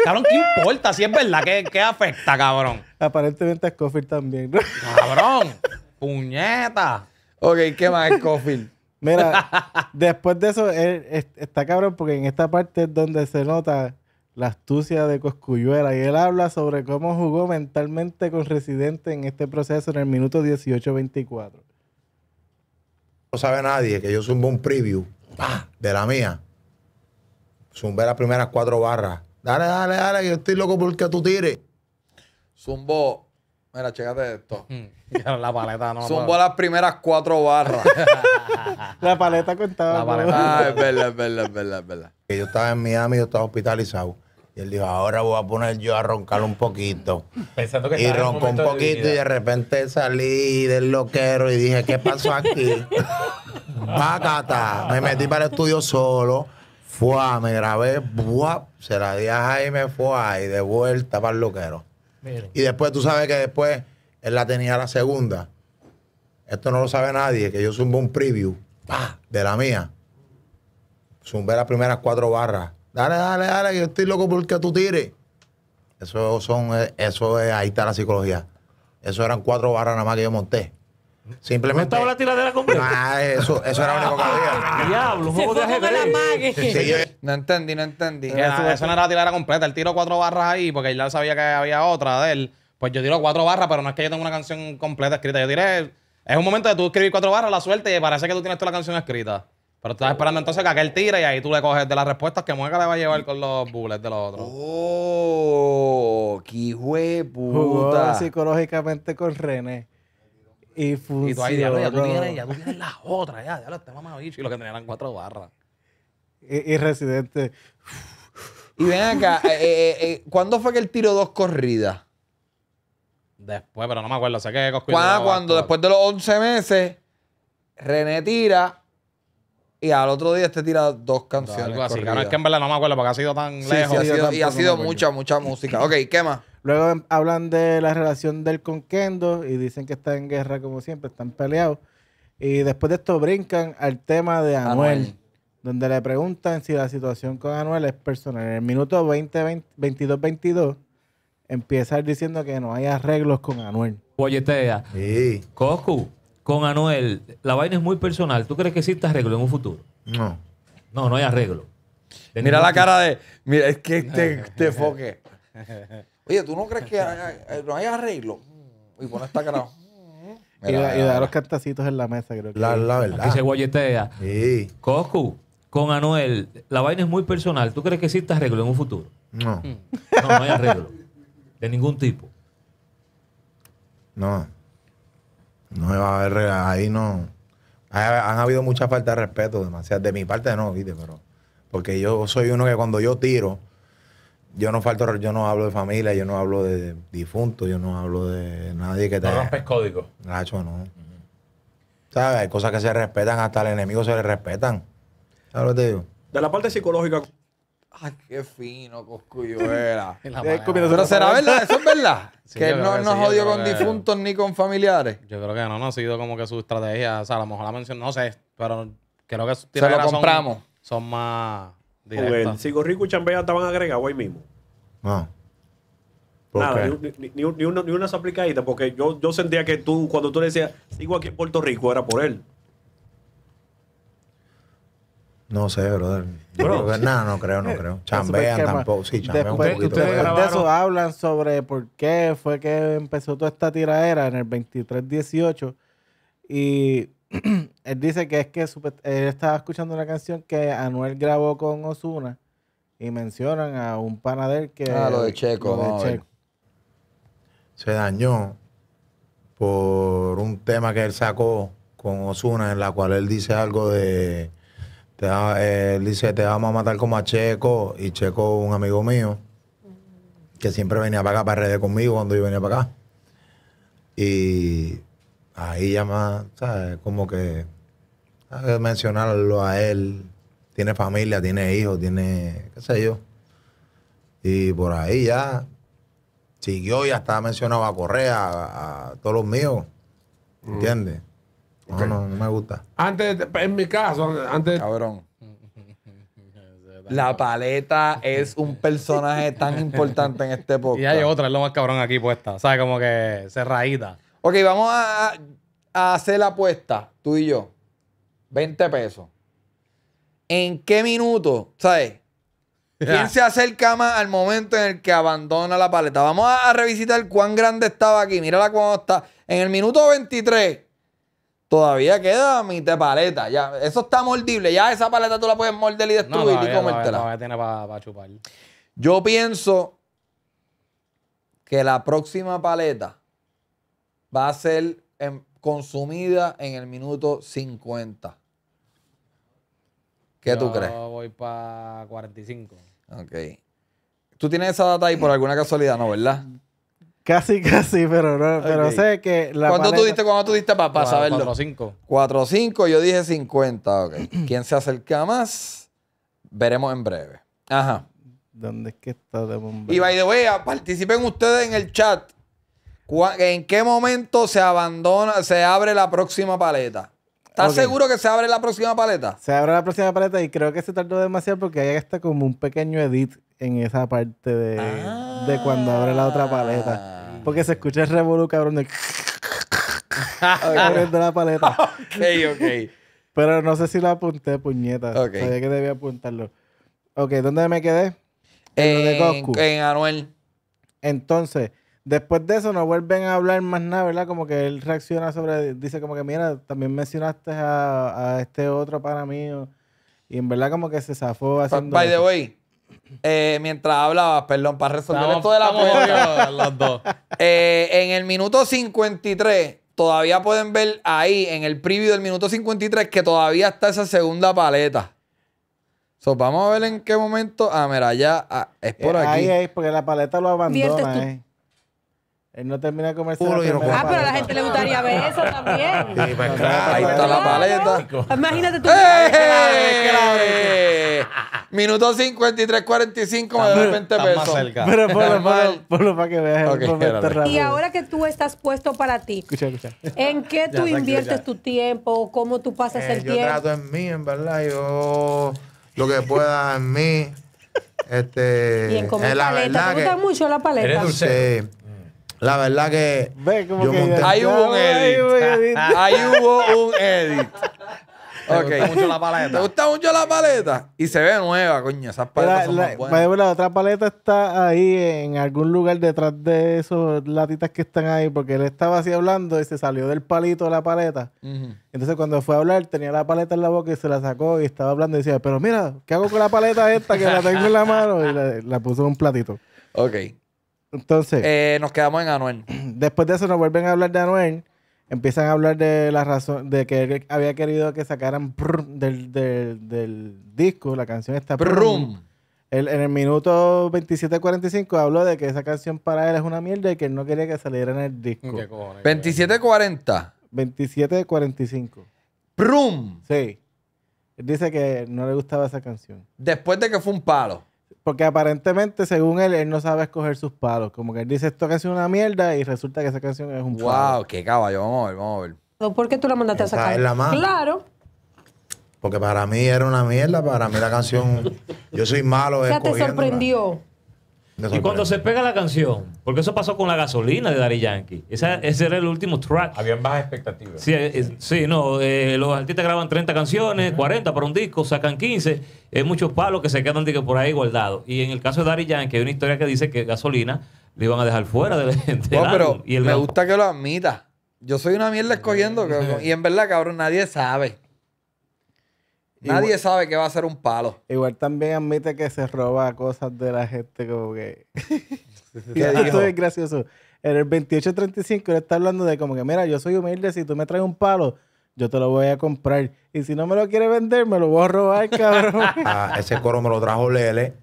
Speaker 2: Cabrón, ¿qué importa? Si es verdad, ¿qué, afecta, cabrón? Aparentemente
Speaker 4: es Coffee también, ¿no?
Speaker 2: Cabrón, puñeta.
Speaker 1: Ok, ¿qué más es
Speaker 4: Coffee? Mira, (laughs) después de eso, él, está cabrón porque en esta parte es donde se nota la astucia de Coscuyuela y él habla sobre cómo jugó mentalmente con Residente en este proceso en el minuto 18-24.
Speaker 5: No sabe nadie que yo zumbo un preview de la mía. Zumbé las primeras cuatro barras. Dale, dale, dale, que yo estoy loco porque tú tires.
Speaker 1: Zumbo Mira, chécate esto. (laughs) la paleta no. Son las primeras cuatro barras. (laughs) la paleta contaba. La paleta. Ah, es
Speaker 5: verdad, es verdad, es verdad, Yo estaba en Miami, yo estaba hospitalizado. Y él dijo, ahora voy a poner yo a roncar un poquito. Pensando
Speaker 4: que
Speaker 3: y roncó un poquito y de
Speaker 5: repente salí del loquero y dije, ¿qué pasó aquí? Bacata. (laughs) Me metí para el estudio solo. Fue, me grabé, se la di a me fue y de vuelta para el loquero. Y después tú sabes que después él la tenía la segunda. Esto no lo sabe nadie, que yo zumbo un preview de la mía. Zumbé las primeras cuatro barras. Dale, dale, dale, que yo estoy loco porque tú tires. Eso son, eh, eso es, ahí está la psicología. Eso eran cuatro barras nada más que yo monté. Simplemente. estaba la tiradera completa? Ah,
Speaker 2: eso, era lo único
Speaker 1: que ah, había. (laughs) Diablo, juego de No entendí, no entendí. Ah, eso,
Speaker 2: no era la tiradera completa. Él tiró cuatro barras ahí porque él ya sabía que había otra de él. Pues yo tiro cuatro barras, pero no es que yo tenga una canción completa escrita. Yo tiré. Es un momento de tú escribir cuatro barras, la suerte, y parece que tú tienes toda la canción escrita. Pero estás esperando entonces que aquel tire y ahí tú le coges de las respuestas que Mueca le va a llevar con los bullets de los otros.
Speaker 1: Oh, qué huevo.
Speaker 4: psicológicamente con René. Y funcionó. Y tú ahí, ya, ya, tú tienes, ya tú
Speaker 2: tienes las otras, ya, ya los temas más bicho. Y lo que tenían eran cuatro barras.
Speaker 1: Y, Residente. Y ven acá, eh eh, eh, eh, ¿cuándo fue que él tiró dos corridas?
Speaker 2: Después, pero no me acuerdo. Sé que Cuando,
Speaker 1: después de los 11 meses, René tira y al otro día este tira dos canciones. Algo así, que no es que en verdad no me acuerdo porque ha sido tan lejos. y ha sido mucha, mucha música. Ok, ¿qué más? Luego em, hablan de la relación
Speaker 4: del con Kendo y dicen que está en guerra como siempre, están peleados. Y después de esto brincan al tema de Anuel, donde le preguntan si la situación con Anuel es personal. En el minuto 20, 22, 22 empieza diciendo que no hay arreglos
Speaker 6: con Anuel. Bolletea. Sí. Coscu, con Anuel, la vaina es muy personal. ¿Tú crees que existe arreglo en un futuro? No. No, no hay arreglo. mira la cara de. Mira, es que te este (laughs) foque.
Speaker 1: Oye, ¿tú no crees que no hay arreglo? Y pone esta cara. (laughs)
Speaker 6: y, da, los
Speaker 4: cartacitos en la mesa, creo que. La, verdad. Aquí
Speaker 6: se guayetea. Sí. Coscu, con Anuel, la vaina es muy personal. ¿Tú crees que existe arreglo en un futuro? No. Mm. No, no hay arreglo. De ningún tipo.
Speaker 5: No. No va a haber ahí no. Han habido mucha falta de respeto, demasiado. De mi parte no, viste, pero. Porque yo soy uno que cuando yo tiro, yo no falto, yo no hablo de familia, yo no hablo de difuntos, yo no hablo de nadie que te. No rompes códigos. Nacho, no. ¿Sabes? Hay cosas que se respetan, hasta al enemigo se le respetan. ¿Sabes lo que te digo?
Speaker 6: De la parte psicológica. Ay,
Speaker 1: qué fino, Coscuyuela. (laughs) Pero será verdad, eso es verdad. (laughs) que no nos odió con difuntos
Speaker 2: ni con familiares. Yo creo que no, no ha sido como que su estrategia. O sea, a lo mejor la mencionó, no sé, pero creo que tiene Se lo compramos. son más
Speaker 6: Sigo rico y Chambea estaban agregados ahí mismo. Ah. ni, ni, una, ni aplicadita, porque yo, yo sentía que tú, cuando tú le decías, sigo aquí en Puerto Rico, era por él.
Speaker 5: No sé, brother. no, no creo, no creo. Eh, Chambean tampoco. Sí, de eso
Speaker 4: hablan sobre por qué fue que empezó toda esta tiradera en el 23-18 y (clears throat) él dice que es que él estaba escuchando una canción que Anuel grabó con Osuna y mencionan a un pana de él que. Ah, lo de Checo.
Speaker 5: Se dañó por un tema que él sacó con Osuna, en la cual él dice algo de. él dice: Te vamos a matar como a Checo. Y Checo, un amigo mío, que siempre venía para acá para redes conmigo cuando yo venía para acá. Y ahí ya más, ¿sabes? Como que mencionarlo a él. Tiene familia, tiene hijos, tiene, qué sé yo. Y por ahí ya siguió y hasta mencionado a Correa, a, todos los míos. ¿Entiendes? No, no, no, me gusta.
Speaker 1: Antes, en mi caso, antes... Cabrón. La paleta es un personaje tan importante en este podcast. Y hay
Speaker 2: otra, es lo más cabrón aquí puesta. ¿sabes? como que
Speaker 1: cerradita. Ok, vamos a, hacer la apuesta, tú y yo. 20 pesos. ¿En qué minuto? ¿Sabes? ¿Quién se acerca más al momento en el que abandona la paleta? Vamos a, revisitar cuán grande estaba aquí. Mírala cómo está. En el minuto 23 todavía queda mi paleta. Ya, eso está mordible. Ya esa paleta tú la puedes morder y destruir y comértela. para chupar. Yo pienso que la próxima paleta va a ser em, consumida en el minuto 50. ¿Qué tú crees?
Speaker 2: yo voy para 45.
Speaker 1: Ok. ¿Tú tienes esa data ahí por alguna casualidad, no, verdad? Casi, casi, pero no, pero sé que la ¿Cuánto ¿Cuándo tú diste, tú diste para, saberlo? 4-5. 4-5, yo dije 50, ok. (clears throat) ¿Quién se acerca más? Veremos en breve. Ajá. ¿Dónde es que está de bomba? Y by the way, participen ustedes en el chat. ¿En qué momento se abandona, se abre la próxima paleta? ¿Estás seguro que se abre la próxima paleta?
Speaker 4: Se abre la próxima paleta y creo que se tardó demasiado porque ahí está como un pequeño edit en esa parte de, cuando abre la otra paleta. Ah. Porque se escucha el revolu cabrón, de...
Speaker 1: (laughs) la paleta. ok, ok.
Speaker 4: Pero no sé si lo apunté, puñeta. Sabía que debía apuntarlo. Ok, ¿dónde me quedé? en Anuel. Entonces, Después de eso no vuelven a hablar más nada, ¿verdad? Como que él reacciona sobre, dice como que mira, también mencionaste a, este otro para mío. Y en verdad como que se zafó pues, haciendo... By the
Speaker 1: way, eh, mientras hablabas, perdón, para resolver esto de la los dos. (laughs) Eh, en el minuto 53, todavía pueden ver ahí, en el preview del minuto 53, que todavía está esa segunda paleta. So, vamos a ver en qué momento. Ah, mira, ya ah, es
Speaker 3: por eh, aquí. Ahí
Speaker 4: es, porque la paleta lo abandona.
Speaker 1: Él no termina de comer.
Speaker 4: Ah,
Speaker 3: pero a la gente le gustaría ver eso también. Pues, ahí está la paleta.
Speaker 1: Imagínate tú. ¡Eh! Minuto 53, 45, me 20 pesos. Más cerca. Pero ponlo, ponlo, para que veas.
Speaker 6: Y ahora
Speaker 3: que tú estás puesto para ti, ¿en qué tú inviertes tu tiempo? ¿Cómo tú pasas el eh, el yo tiempo? trato
Speaker 5: en mí, en verdad. Yo lo que pueda en mí. Este, Y en comer eh, la paleta. Me ¿Te gusta
Speaker 3: mucho la paleta? dulce.
Speaker 5: Sí. La verdad que.
Speaker 1: Ahí hubo un edit. Ahí hubo un edit. Ok. gusta mucho la paleta? ¿Te gusta la paleta? Y se ve nueva, coño. Esas paletas la, son más
Speaker 4: la otra paleta está ahí en algún lugar detrás de esos latitas que están ahí, porque él estaba así hablando y se salió del palito de la paleta.
Speaker 3: Entonces,
Speaker 4: cuando fue a hablar, tenía la paleta en la boca y se la sacó y estaba hablando y decía, pero mira, ¿qué hago con la paleta esta que la tengo en la mano? Y la, puso en un platito. Ok. Entonces.
Speaker 1: Eh, nos quedamos en Anuel. (clears throat) Después de
Speaker 4: eso nos vuelven a hablar de Anuel. Empiezan a hablar de la razón, de que él había querido que sacaran del, disco, la canción está en el minuto 27.45 habló de que esa canción para él es una mierda y que él no quería que saliera en el disco. 27.40. 27.45. Prum. Sí. Él dice que no le gustaba esa canción.
Speaker 1: Después de que fue un palo. Porque
Speaker 4: aparentemente, según él, él no sabe escoger sus palos. Como que él dice, esto que es una mierda y resulta que esa canción es un
Speaker 3: wow, ¡Wow!
Speaker 1: ¡Qué caballo! Vamos a ver, vamos a
Speaker 3: ver. ¿Por qué tú la mandaste a sacar? Claro.
Speaker 5: Porque para mí era una mierda, para mí la canción... yo soy malo O sea, te
Speaker 3: sorprendió.
Speaker 6: Y cuando se pega la canción, porque eso pasó con la gasolina de Dari Yankee. Mm. ese era el último track. Habían bajas expectativas. Sí, eh, eh, no. Eh, los artistas graban 30 canciones, 40 para un disco, sacan 15. Hay muchos palos que se quedan por ahí guardados. Y en el caso de Dari Yankee, hay una historia que dice que gasolina le iban a dejar fuera de la gente. pero me gusta
Speaker 1: que lo admita. Yo soy una mierda escogiendo. y en verdad, cabrón, nadie sabe. Nadie sabe que va a ser un palo.
Speaker 4: Igual también admite que se roba cosas de la gente como que... (laughs)
Speaker 3: Esto es
Speaker 4: gracioso. En el 2835 él está hablando de como que, mira, yo soy humilde, si tú me traes un palo, yo te lo voy a comprar. Y si no me lo quiere vender, me lo voy a robar, cabrón. (laughs)
Speaker 5: Ah, ese coro me lo trajo Lele.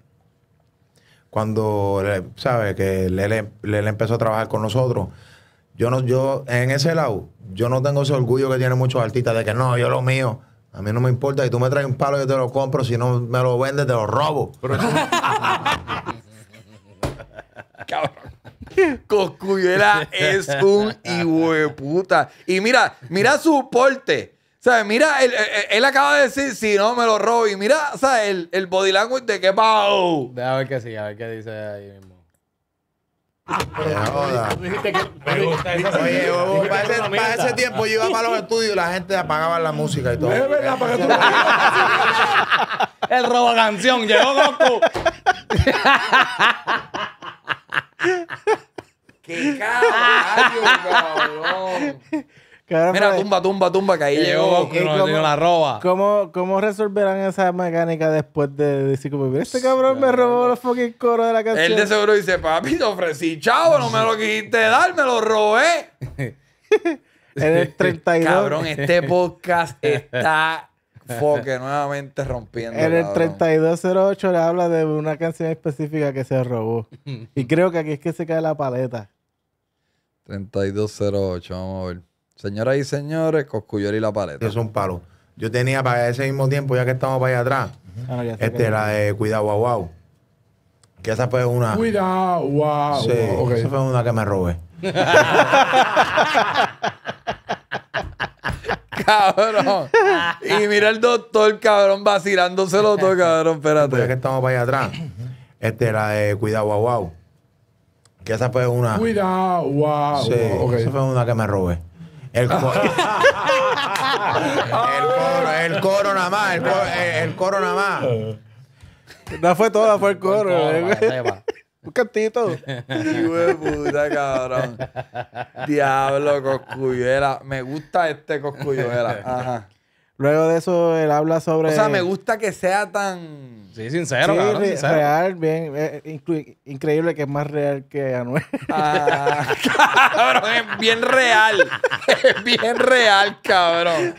Speaker 5: Cuando, ¿sabes? Que Lele, Lele empezó a trabajar con nosotros. Yo no, yo, en ese lado, yo no tengo ese orgullo que tienen muchos artistas de que no, yo lo mío. A mí no me importa. Si tú me traes un palo, yo te lo compro. Si no me lo vendes, te lo robo. (laughs)
Speaker 1: Cabrón. un es un puta. Y mira, mira su porte. O sea, mira, él, acaba de decir, si no, me lo robo. Y mira, o sea, el, el body language de que ver qué a ver qué dice ahí. Oye,
Speaker 5: para, ese, tiempo yo iba para los estudios y la gente apagaba la música y todo. Es para que tú
Speaker 2: El robo canción, llegó Goku.
Speaker 3: ¡Qué cabrón!
Speaker 1: Mira, pues, tumba, tumba, tumba, que ahí eh, llegó y eh, cómo- la roba.
Speaker 4: ¿Cómo, ¿Cómo resolverán esa mecánica después de decir como, "Mira, este cabrón me robó los fucking coros de la canción? Él de
Speaker 1: seguro dice, papi, te ofrecí chavo, no me lo quisiste dar, me lo robé. (laughs) En el 32. Cabrón, este (laughs) podcast está foque nuevamente rompiendo. En el
Speaker 4: 3208 le habla de una canción específica que se robó. (laughs) Y creo que aquí es que se cae la paleta.
Speaker 1: 3208, vamos a ver. Señoras y señores, Coscuyori y la paleta. Es un palo. Yo tenía para ese mismo tiempo, ya que estamos para allá atrás,
Speaker 4: ah,
Speaker 5: este, la
Speaker 1: de Cuidado Guau
Speaker 5: Que esa fue una.
Speaker 3: Cuidado
Speaker 5: Guau. Sí, esa fue una que me robé. (laughs)
Speaker 3: cabrón. Y
Speaker 1: mira el doctor, cabrón, vacilándoselo todo, cabrón. Espérate. ya que estamos para allá atrás, este, la de Cuidado Guau Que esa fue una.
Speaker 3: Cuidado Guau. Sí, esa
Speaker 5: fue una que me robé. (laughs) El coro. el coro, el nada más, el coro, nada más.
Speaker 4: No fue toda, fue el coro. Un cantito.
Speaker 1: Hijo de puta, cabrón. Diablo, coscuyuela. Me gusta este coscuyuela. Ajá.
Speaker 4: Luego de eso, él habla sobre. O sea, me gusta
Speaker 1: que sea tan. Sí, sincero, sí, real,
Speaker 4: bien. Eh, increíble que es más real que Anuel. Ah,
Speaker 1: (laughs) cabrón, es bien real. Es bien real, cabrón.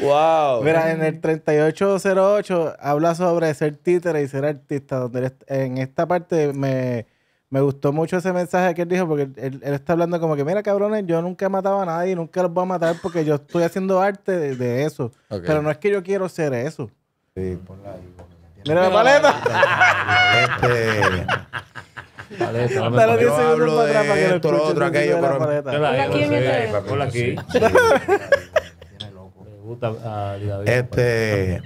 Speaker 1: wow. Mira, en el
Speaker 4: 3808 habla sobre ser títere y ser artista. Donde en esta parte me me gustó mucho ese mensaje que él dijo, porque él, está hablando como que, mira, cabrones, yo nunca he matado a nadie, y nunca los voy a matar porque yo estoy haciendo arte de, eso. Pero no es que yo quiero ser eso. Sí, Mira la paleta. Vale, yo hablo de esto, lo
Speaker 3: otro, aquello, pero... Ponla aquí. Tiene loco. Me gusta ah, Este...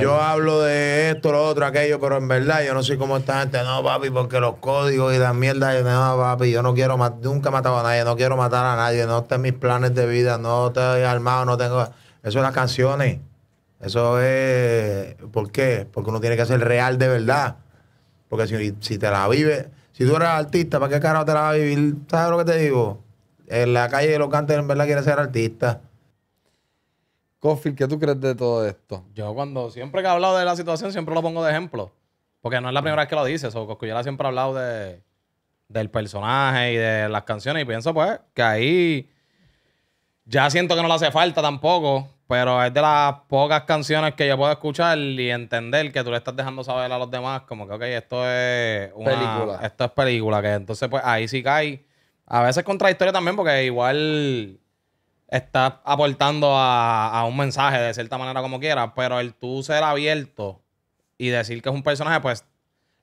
Speaker 3: Yo hablo
Speaker 5: de esto, lo otro, aquello, pero en verdad yo no soy cómo esta gente. No, papi, porque los códigos y las mierdas. y no, papi, yo no quiero nunca he matado a nadie, no quiero matar a nadie, no tengo mis planes de vida, no estoy armado, no tengo. Eso es las canciones. Eso es. ¿Por qué? Porque uno tiene que ser real de verdad. Porque si, si te la vive Si tú eres artista, ¿para qué carajo te la va a vivir? ¿Sabes lo que te digo? En la calle de los cantos, en verdad quiere ser artista.
Speaker 2: Cofield, ¿qué tú crees de todo esto? Yo cuando siempre que he hablado de la situación, siempre lo pongo de ejemplo. Porque no es la primera vez que lo dices. O Coscullera siempre ha hablado de, del personaje y de las canciones. Y pienso, pues, que ahí ya siento que no le hace falta tampoco. Pero es de las pocas canciones que yo puedo escuchar y entender que tú le estás dejando saber a los demás, como que, ok, esto es una película. Esto es película. Que entonces, pues, ahí sí cae. A veces contradictorio también, porque igual está aportando a, un mensaje de cierta manera como quiera, pero el tú ser abierto y decir que es un personaje, pues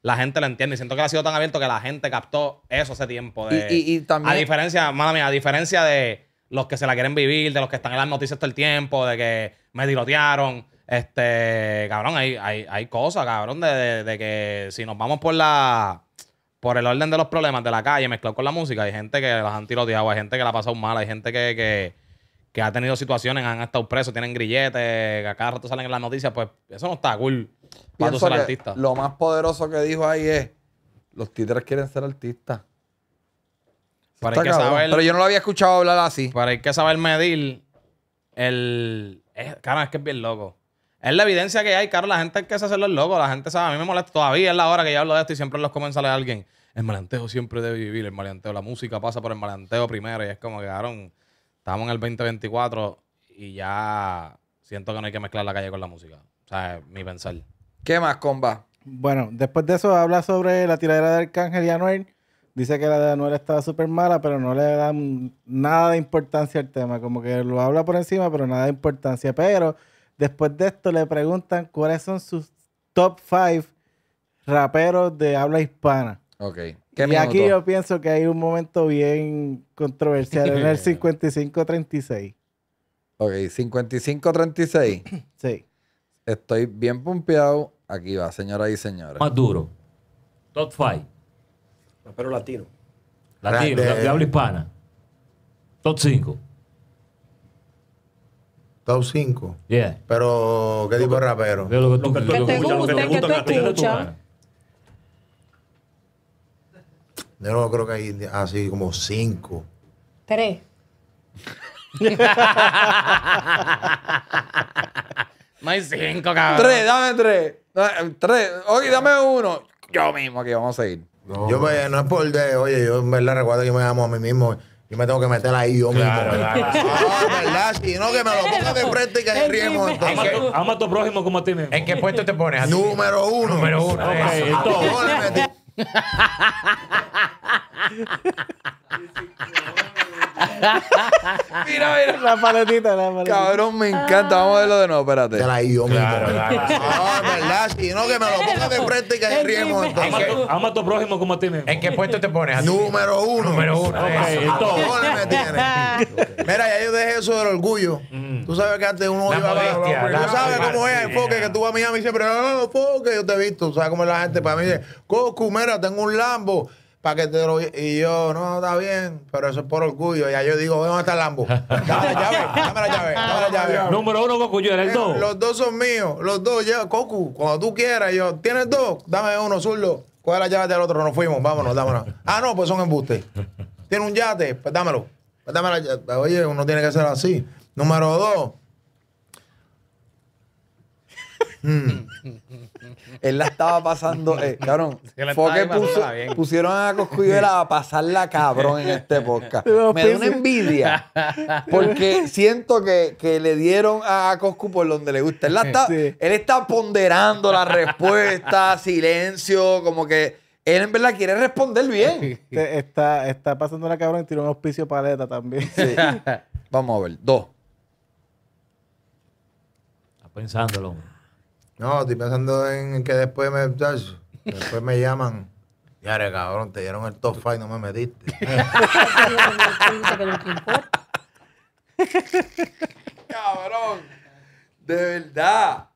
Speaker 2: la gente lo entiende. Y siento que ha sido tan abierto que la gente captó eso ese tiempo. y, A diferencia, mala mía, a diferencia de los que se la quieren vivir, de los que están en las noticias todo el tiempo, de que me dilotearon Este, cabrón, hay, hay, cosas, cabrón, de, que si nos vamos por la por el orden de los problemas de la calle mezclado con la música. Hay gente que las han tiroteado, hay gente que la ha pasado mal, hay gente que, que, que ha tenido situaciones, han estado presos, tienen grilletes, que a cada rato salen en las noticias, pues eso no está cool para tú ser artista.
Speaker 1: Lo más poderoso que dijo ahí es, los títeres quieren ser artistas. Pero, pero
Speaker 2: yo no lo había escuchado hablar así. Para hay que saber medir el... Es, cara, es que es bien loco. Es la evidencia que hay, claro, la gente que se hace los locos, la gente sabe, a mí me molesta todavía, es la hora que yo hablo de esto y siempre los comienzan a leer alguien, el maleanteo siempre debe vivir, el maleanteo, la música pasa por el malanteo primero y es como que, cabrón, estamos en el 2024 y ya siento que no hay que mezclar la calle con la música. O sea, es mi pensar. ¿Qué más,
Speaker 1: comba?
Speaker 4: Bueno, después de eso habla sobre la tiradera de Arcángel y Anuel. Dice que la de Anuel estaba súper mala, pero no le dan nada de importancia al tema. Como que lo habla por encima, pero nada de importancia. Pero después de esto le preguntan cuáles son sus top 5 raperos de habla hispana.
Speaker 1: Ok y aquí
Speaker 4: yo pienso que hay un momento bien controversial en el 55-36. (laughs)
Speaker 1: Ok, 55-36. (clears throat) sí. Estoy bien pompeado Aquí va, señoras y señores. Más duro.
Speaker 6: Top 5. Pero latino. Latino, hispana. Top 5.
Speaker 5: Top 5. Yeah. Pero, ¿qué tipo de rapero? lo que tú, que que te No, creo que hay así como cinco.
Speaker 3: Tres. (laughs)
Speaker 1: no hay cinco, cabrón. Tres, dame tres. Tres. Oye, dame uno. Yo mismo, aquí vamos a seguir.
Speaker 5: yo me, no es por de, oye, yo en verdad recuerdo que me amo a mí mismo. Yo me tengo que meter ahí yo mismo. (laughs) Ah, verdad, si no que me lo ponga de frente y que ahí riemos.
Speaker 3: Ama,
Speaker 6: ama, a tu prójimo como a ti mismo. ¿En qué puesto te pones? Número
Speaker 2: uno. Número uno. Okay, ¡HAHAHAHA! (laughs) ¡HAHA! mira, mira. La paletita, la
Speaker 1: paleta. Cabrón, me encanta. Vamos a verlo de nuevo, espérate. De la idioma claro, ah,
Speaker 5: verdad. Si no, que
Speaker 1: me lo ponga de frente
Speaker 5: y que riemos. Entonces.
Speaker 1: Ama a tu prójimo como ¿En qué puesto te pones? Número
Speaker 5: uno. Número uno. (laughs) Mira, ya yo dejé eso del orgullo. Mm. Tú sabes que antes uno iba a... ver. tú sabes cómo es el enfoque que tú vas a Miami y siempre, no, oh, no, no, enfoque, yo te he visto. ¿Sabes cómo es la gente para mí? Dice, mira, tengo un Lambo que te lo... Y yo, no, está bien, pero eso es por orgullo. Ya yo digo, ¿dónde está el Lambo? (laughs) Dame la llave,
Speaker 6: dame la llave, (laughs) Número uno, coco yo era el eh, dos.
Speaker 5: Los dos son míos, los dos. ya Cocu, cuando tú quieras, yo, ¿tienes dos? Dame uno, zurdo. es la llave del otro, nos fuimos, vámonos, dámonos. (laughs) Ah, no, pues son embustes. ¿Tiene un yate? Pues dámelo. Pues dame la Oye, uno tiene que ser así. Número
Speaker 1: dos. Mm él la estaba pasando. Eh, (laughs) cabrón, porque puso, pusieron a Coscuyuela a pasarla cabrón en este podcast. Me da una envidia. Porque siento que, le dieron a Coscu por donde le gusta. Él, la está, él está ponderando la respuesta, (laughs) silencio, como que. Él en verdad quiere responder bien. Este,
Speaker 4: está, está pasando la cabrón y tiró un auspicio paleta también. (laughs) Vamos a ver. Dos.
Speaker 5: Está pensándolo. No, estoy pensando en que después me, después me llaman. Ya, cabrón, te dieron el top five, y no me metiste. (laughs)
Speaker 1: cabrón, de verdad.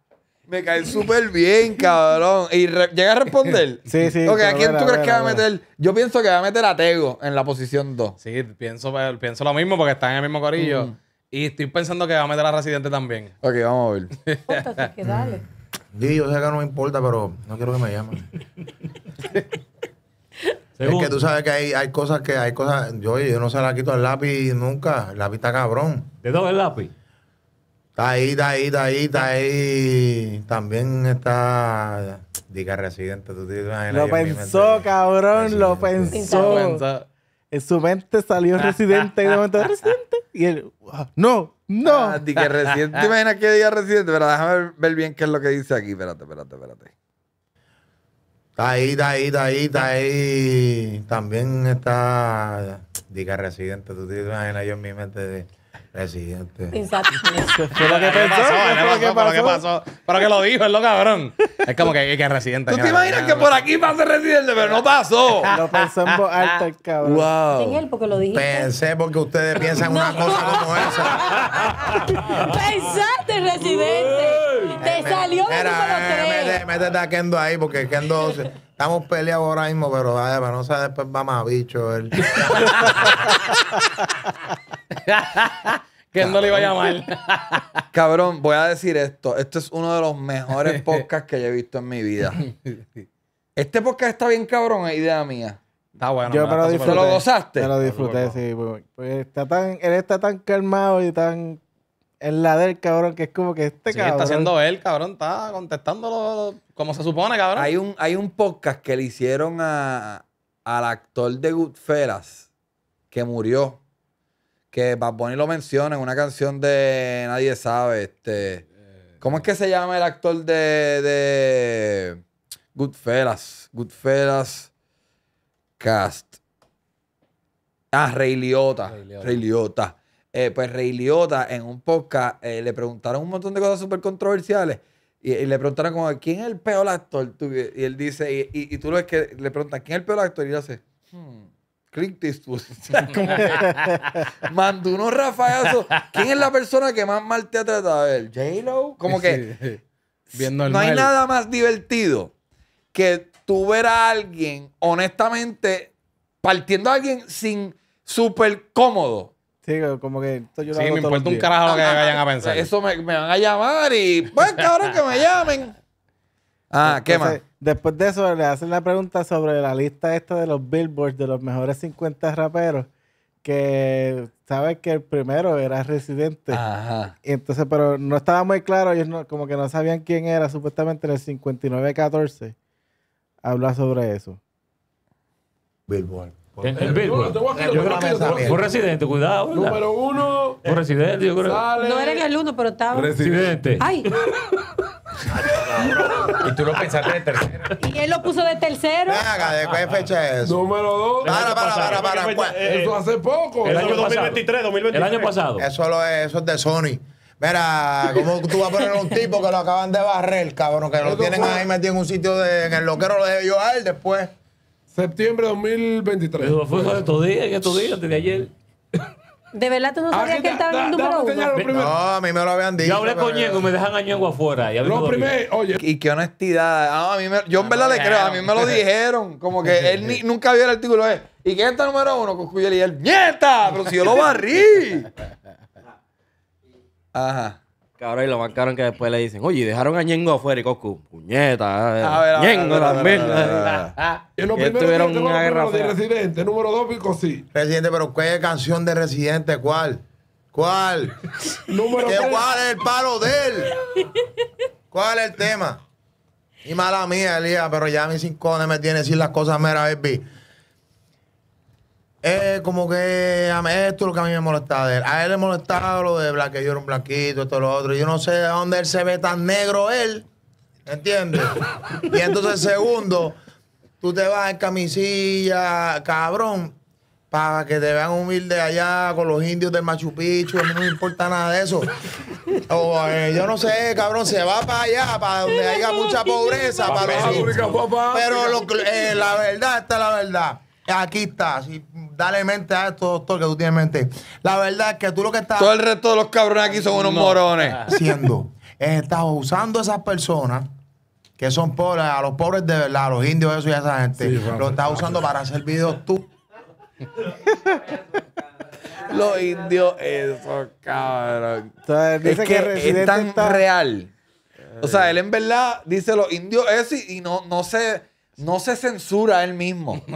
Speaker 1: Me cae súper bien, cabrón. Y llega a responder. (laughs) Sí, sí. Ok, ¿a quién tú crees que va a meter? Yo pienso que va a meter a Tego en la posición 2. Sí, pienso,
Speaker 2: pienso lo mismo porque están en el mismo corillo. Mm. Y estoy pensando que va a meter a Residente también.
Speaker 1: Ok, vamos a ver. Póntate, que dale. Sí, yo sé que no me importa,
Speaker 5: pero no quiero que me llamen. (laughs) es que tú sabes que hay, cosas que hay cosas. Yo, yo no se la quito al lápiz nunca. El lápiz está cabrón. ¿De dónde el lápiz? Está ahí, está ahí, está ahí, está ahí. También está. Diga residente, tú Lo pensó,
Speaker 4: cabrón, lo
Speaker 5: pensó.
Speaker 4: En su mente salió (laughs) residente en de momento residente. Y él, ah, no,
Speaker 1: no. Ah, diga residente. imagina que diga residente? Pero déjame ver bien qué es lo que dice aquí. Espérate, espérate, espérate. Está ahí, está ahí, está ahí, está ahí. También
Speaker 5: está. Diga residente. Tú te imaginas yo en mi mente de. Residente.
Speaker 3: Exacto.
Speaker 2: lo que Pasó, ¿qué pasó? pasó? Pero que lo dijo, es lo cabrón. Es como que, que residente. ¿Tú te imaginas que por
Speaker 1: aquí pase residente, pero no pasó? (laughs) Lo pensó en voz alta el cabrón.
Speaker 5: En él porque lo dijiste. Pensé porque ustedes piensan
Speaker 1: una cosa como esa.
Speaker 3: (laughs) Pensaste residente. Te salió Mira, eh,
Speaker 5: métete a Kendo ahí porque Kendo... Estamos peleados ahora mismo, pero, no sé, después va más bicho él. (laughs)
Speaker 1: (laughs) que
Speaker 3: no le iba a llamar.
Speaker 1: (laughs) cabrón, voy a decir esto. Este es uno de los mejores (laughs) podcasts que yo he visto en mi vida. Este podcast está bien cabrón, es idea mía. Está bueno. Yo ¿Te lo gozaste? Me lo disfruté,
Speaker 2: sí. Pues, pues,
Speaker 4: está tan, él está tan calmado y tan en la del cabrón que es como que este cabrón. está haciendo él,
Speaker 1: cabrón.
Speaker 2: Está contestándolo
Speaker 1: como se supone, cabrón. Hay un, hay un podcast que le hicieron a, al actor de Goodfellas que murió que Bad Bunny lo menciona en una canción de Nadie sabe. Este, ¿Cómo es que se llama el actor de, de Goodfellas? Goodfellas Cast. Ah, Rey Liotta. Rey eh, pues Rey en un podcast eh, le preguntaron un montón de cosas súper controversiales. Y, le preguntaron como, ¿quién es el peor actor? y él dice, y, tú lo ves que le preguntan, ¿quién es el peor actor? Y él hace, hmm, Clint test. (laughs) mandó unos rafagazos. ¿Quién es la persona que más mal te ha tratado? A ver, J-Lo. Como que no hay nada más divertido que tú ver a alguien, honestamente, partiendo a alguien sin súper cómodo. Sí, como que sí, me importa un carajo lo que ah, vayan a pensar. Eso me, me, van a llamar y, pues, cabrón, que me llamen. Ah, ¿qué
Speaker 4: más? Después de eso, le hacen la pregunta sobre la lista esta de los billboards de los mejores 50 raperos. Que sabes que el primero era residente.
Speaker 1: Ajá.
Speaker 4: Y entonces, pero no estaba muy claro, ellos no, como que no sabían quién era, supuestamente en el 5914. Habla sobre eso.
Speaker 3: Billboard. El, Billboard. un residente, cuidado. Número uno. Fue residente, yo creo. No era el uno, pero estaba. Residente. Ay. (laughs)
Speaker 6: (laughs) Y tú lo pensaste de
Speaker 5: tercero.
Speaker 3: Y él lo puso de tercero. Venga,
Speaker 5: ¿de qué fecha es eso? Número dos. Para, para, para, para. eso hace poco. El, año 2023, 2023. El año pasado. Eso, es, eso es de Sony. Mira, ¿cómo tú vas a poner a un tipo que lo acaban de barrer, cabrón? Que lo tienen ahí metido en un sitio de, en el loquero, lo debió a él después. Septiembre de 2023.
Speaker 6: Pero fue estos días, estos días, desde ayer.
Speaker 1: De verdad tú no sabías que él estaba en el número uno. No,
Speaker 6: a mí me lo habían dicho. Yo hablé con Diego, y me dejan a Ñengo afuera. Lo Y qué honestidad. Ah, a
Speaker 1: mí yo en ah, verdad le creo, a mí me lo dijeron. Como que él ni, (laughs) nunca vio el artículo. Eh. ¿Y quién está número uno? Con y él, ¡nieta! Pero si yo lo barrí. (laughs)
Speaker 2: Ajá. Cabrón, y lo más que después le dicen, oye, dejaron a Ñengo afuera y Coscu, puñeta, eh. Ñengo
Speaker 3: también. (laughs) Ah. Y una guerra de
Speaker 5: Residente, número dos, Pico, sí. Residente, pero cuál ¿qué canción de Residente? ¿Cuál? ¿Cuál? (laughs) número ¿Qué, ¿Cuál es el palo de él? ¿Cuál es el tema? Y mala mía, Elías, pero ya mis cincones me tiene que decir las cosas mera, baby. Eh, como que esto es lo que a mí me molestaba de él. A él le molestaba lo de Black, que yo era un blanquito, esto, lo otro. Yo no sé de dónde él se ve tan negro él. ¿Entiendes? y entonces, (laughs) segundo, tú te vas en camisilla, cabrón, para que te vean humilde allá con los indios del Machu Picchu. A mí no me importa nada de eso. O, eh, yo no sé, cabrón, se va para allá, para donde haya mucha pobreza. pero eh, la verdad, esta es la verdad aquí está, y dale mente a esto, doctor, que tú tienes mente. La verdad es que tú lo que estás... Todo el resto de los cabrones aquí son unos morones. Siendo, (laughs) estás usando esas personas que son pobres, a los pobres de verdad, a los indios, eso y a esa gente, lo estás usando para hacer videos tú. (laughs)
Speaker 1: los indios, eso, cabrón. es que, es tan real. O sea, eh. él en verdad dice los indios eso y, no, no se no se censura él mismo. (laughs)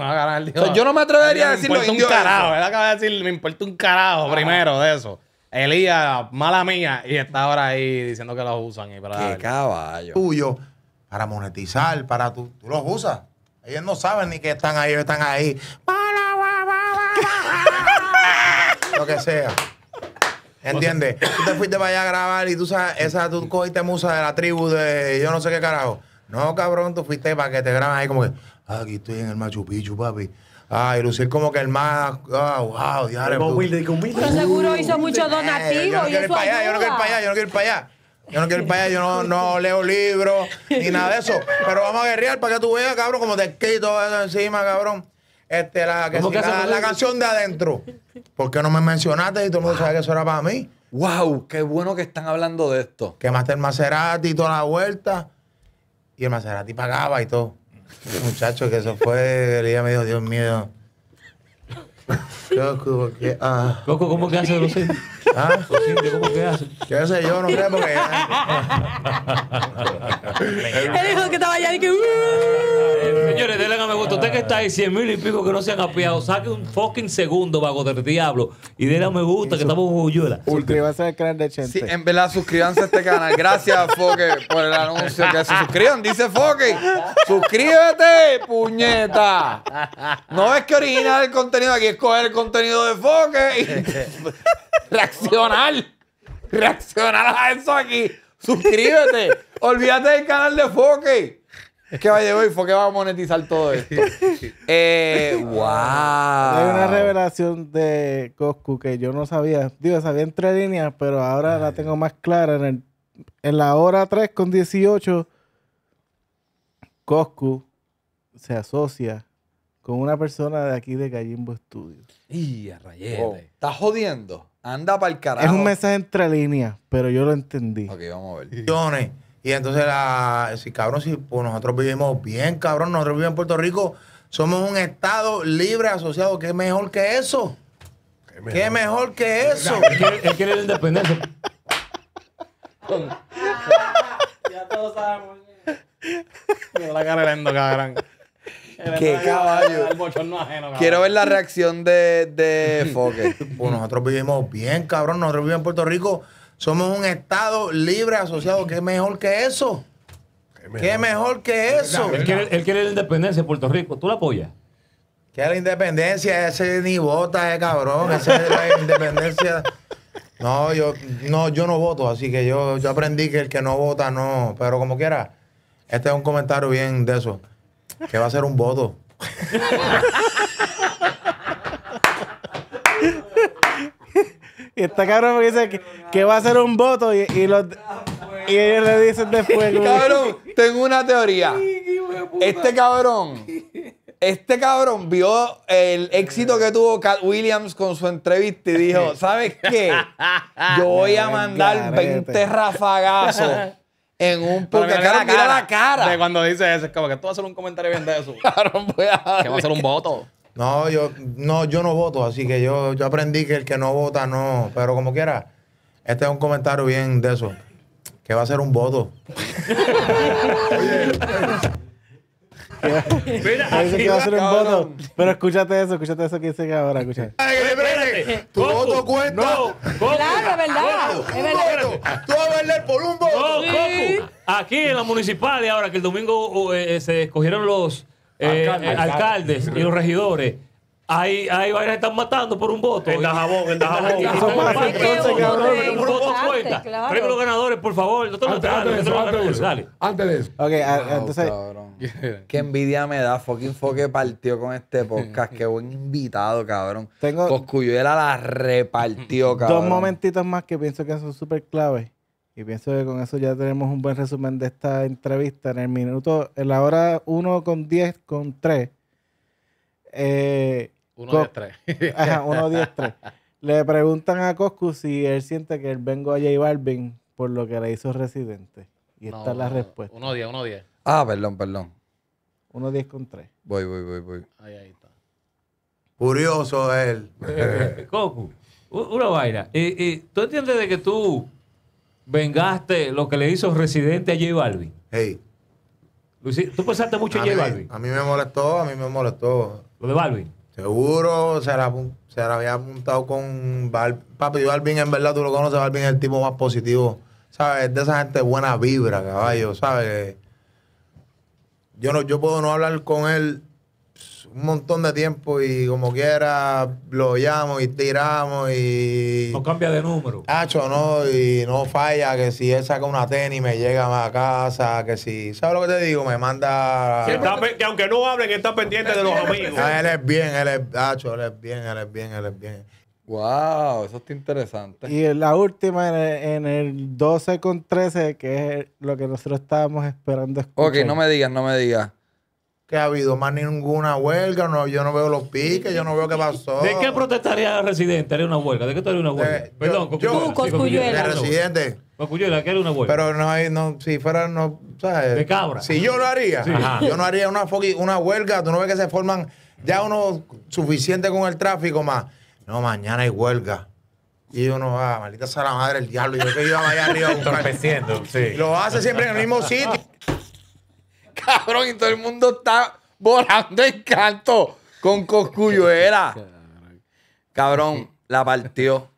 Speaker 1: yo no me atrevería a, decirlo. Me importa un carajo. Él
Speaker 2: acaba de decir, me importa un carajo primero de eso. Elías, mala mía, y está ahora ahí diciendo que los usan. Y para Qué caballo. Tuyo, para monetizar,
Speaker 5: para tú, tú los usas. Ellos no saben ni que están ahí, están ahí. (laughs) Lo que sea. ¿Entiendes? tú te fuiste para allá a grabar y tú sabes, esa, tú cogiste musa de la tribu de yo no sé qué carajo. No, cabrón, tú fuiste para que te graban ahí como que, ah, aquí estoy en el Machu Picchu, papi. Ah, y lucir como que el más, ah, wow, diario. Pero seguro hizo muchos donativos. yo no quiero ir para allá, yo no quiero ir para allá, yo no quiero ir para allá. Yo no quiero ir para allá, yo no, leo libros ni nada de eso. Pero vamos a guerrear para que tú veas, cabrón, como te quito eso encima, cabrón. Este, la, la, canción de adentro. ¿Por qué no me mencionaste y todo el mundo sabe que eso era para mí? ¡Wow! ¡Qué bueno que están hablando de esto! Que Master Maserati y toda la vuelta. Y el Maserati pagaba y todo. Muchacho, que eso fue, el día me dijo, Dios mío, Coco, (laughs) ah. ¿cómo que hace? (laughs) ¿Ah? ¿cómo que hace? ¿Qué hace yo? No creo porque.
Speaker 6: Él
Speaker 3: dijo que estaba allá y que. Uh".
Speaker 6: señores, denle a me gusta. Usted que está ahí, cien mil y pico que no se han apiado, saque un fucking segundo, vago del diablo. Y denle a me gusta, que estamos muy Uyuela.
Speaker 4: Suscríbanse al canal de Chente. Sí,
Speaker 6: en verdad, suscríbanse a este canal. Gracias, Foque, por el anuncio. Que se suscriban. Dice Foque,
Speaker 1: suscríbete, puñeta. No es que original el contenido aquí, coger el contenido de Foque (laughs) reaccionar. Reaccionar a eso aquí. Suscríbete. (laughs) Olvídate del canal de Foque. Que vaya y Foque va a monetizar todo esto. wow. Eh, Hay una
Speaker 4: revelación de Coscu que yo no sabía. Digo, sabía entre líneas, pero ahora la tengo más clara. En, en la hora 3 con 18, Coscu se asocia con una persona de aquí de Gallimbo Studios. Y a
Speaker 1: rayete. ¿Estás jodiendo? Anda para el carajo. Es un
Speaker 4: mensaje entre líneas, pero yo lo entendí. Ok, vamos a
Speaker 5: ver. y entonces, la, si cabrón, si pues nosotros vivimos bien, cabrón, nosotros vivimos en Puerto Rico, somos un estado libre asociado, ¿qué mejor que eso? ¿Qué mejor, que eso? Él quiere la independencia.
Speaker 1: (laughs)
Speaker 3: ya todos sabemos. (laughs)
Speaker 1: Me la cara lendo, ¿Qué caballo? Quiero ver la reacción de, de Foque. (laughs) Pues
Speaker 5: nosotros vivimos bien, cabrón. Nosotros vivimos en Puerto Rico. Somos un estado libre, asociado. ¿Qué mejor que eso? ¿Qué mejor, que eso? Él
Speaker 6: quiere, la independencia de Puerto Rico. ¿Tú la apoyas?
Speaker 5: Que la independencia, ese ni vota, eh, cabrón, Esa es la independencia. No, yo no, yo no voto, así que yo, yo aprendí que el que no vota no, pero como quiera, este es un comentario bien
Speaker 4: de eso que va a ser un voto? y está cabrón dice que, va a ser un voto
Speaker 1: y, y ellos le dicen después. (laughs) Cabrón, tengo una teoría.
Speaker 3: Este cabrón,
Speaker 1: este cabrón vio el éxito que tuvo Cat Williams con su entrevista y dijo: (laughs) ¿Sabes qué? Yo voy a mandar 20 rafagazos en un porque mira, cara, la, mira cara, la cara. De
Speaker 2: cuando dice eso, es como que tú vas a hacer un comentario bien de eso. (laughs) Pues, que va a ser un voto.
Speaker 5: No, yo no, yo no voto, así que yo, yo aprendí que el que no vota no, pero como quiera, este es un comentario bien
Speaker 4: de eso. Que va a ser un voto. va
Speaker 3: a ser un voto.
Speaker 4: Pero escúchate eso, escúchate eso que dice que ahora, escucha.
Speaker 6: Tu voto cuenta. claro,
Speaker 5: es verdad. Es verdad. Tú vas a verle por un voto.
Speaker 6: Aquí en la municipal, ahora que el domingo uh, eh, se escogieron los eh, eh, alcaldes y los regidores va a ir a estar matando por un voto. En Dajabón, en Dajabón. jabón, Traigo los ganadores, por favor. No te antes, antes, antes, antes,
Speaker 1: antes de eso. Ok, ah, entonces. (laughs) Qué envidia me da. Fucking Foque partió con este podcast. Qué buen invitado, cabrón. Tengo... Coscuyuela la repartió, cabrón. Dos
Speaker 4: momentitos más que pienso que son súper claves. Y pienso que con eso ya tenemos un buen resumen de esta entrevista en el minuto, en la hora 1 con 10 con 3. Eh,
Speaker 3: uno de tres. (laughs) uno de tres.
Speaker 4: (laughs) Le preguntan a Coscu si él siente que él vengo a J Balvin por lo que le hizo Residente. Y no, esta es la respuesta. Uno diez, uno diez.
Speaker 1: Ah, perdón, perdón.
Speaker 4: Uno diez con 3.
Speaker 6: Voy, voy, voy, voy. Ahí, ahí está. Curioso él. Eh, eh, (laughs) Coscu, una vaina. Eh, eh, ¿Tú entiendes de que tú vengaste lo que le hizo Residente a J Balvin? Hey. ¿tú pensaste mucho en J Balvin?
Speaker 5: A mí me molestó, a mí me molestó. ¿Lo de Balvin? Seguro se la, se la había apuntado con papi Papi Balvin, en verdad tú lo conoces, Balvin es el tipo más positivo. ¿Sabes? De esa gente buena vibra, caballo, ¿sabes? Yo no, yo puedo no hablar con él un montón de tiempo y como quiera lo llamo y tiramos y... No cambia de número. Hacho, ¿no? Y no falla que si él saca una tenis me llega a casa, que si... ¿Sabes lo que te digo? Me manda... Que, aunque no hable que está pendiente de los amigos. Ah, él es bien, él es... Hacho, él es bien, él es
Speaker 1: bien, él es bien. Wow, eso está interesante.
Speaker 4: Y la última en el, 12 con 13, que es lo que nosotros estábamos esperando escuchar. Ok, no me
Speaker 1: digas, no me digas
Speaker 4: que ha habido más ninguna
Speaker 5: huelga, no, yo no veo los piques, yo no
Speaker 1: veo qué pasó. ¿De
Speaker 6: qué protestaría el residente? ¿Haría una huelga? ¿De qué haría una eh, huelga? Perdón, ¿Con Coscuyuela. de residente.
Speaker 5: ¿qué haría una huelga? Pero no hay, no, si fuera, no, ¿sabes? De cabra. Si yo lo haría, yo no haría una, una huelga, tú no ves que se forman ya uno suficiente con el tráfico más. No, mañana hay huelga. Y uno va, ah, maldita sea la madre del diablo. Yo que iba allá arriba Estoy (laughs) sí. Lo hace siempre en el mismo
Speaker 1: sitio cabrón, y todo el mundo está volando en canto con Coscuyuela. Cabrón, la partió.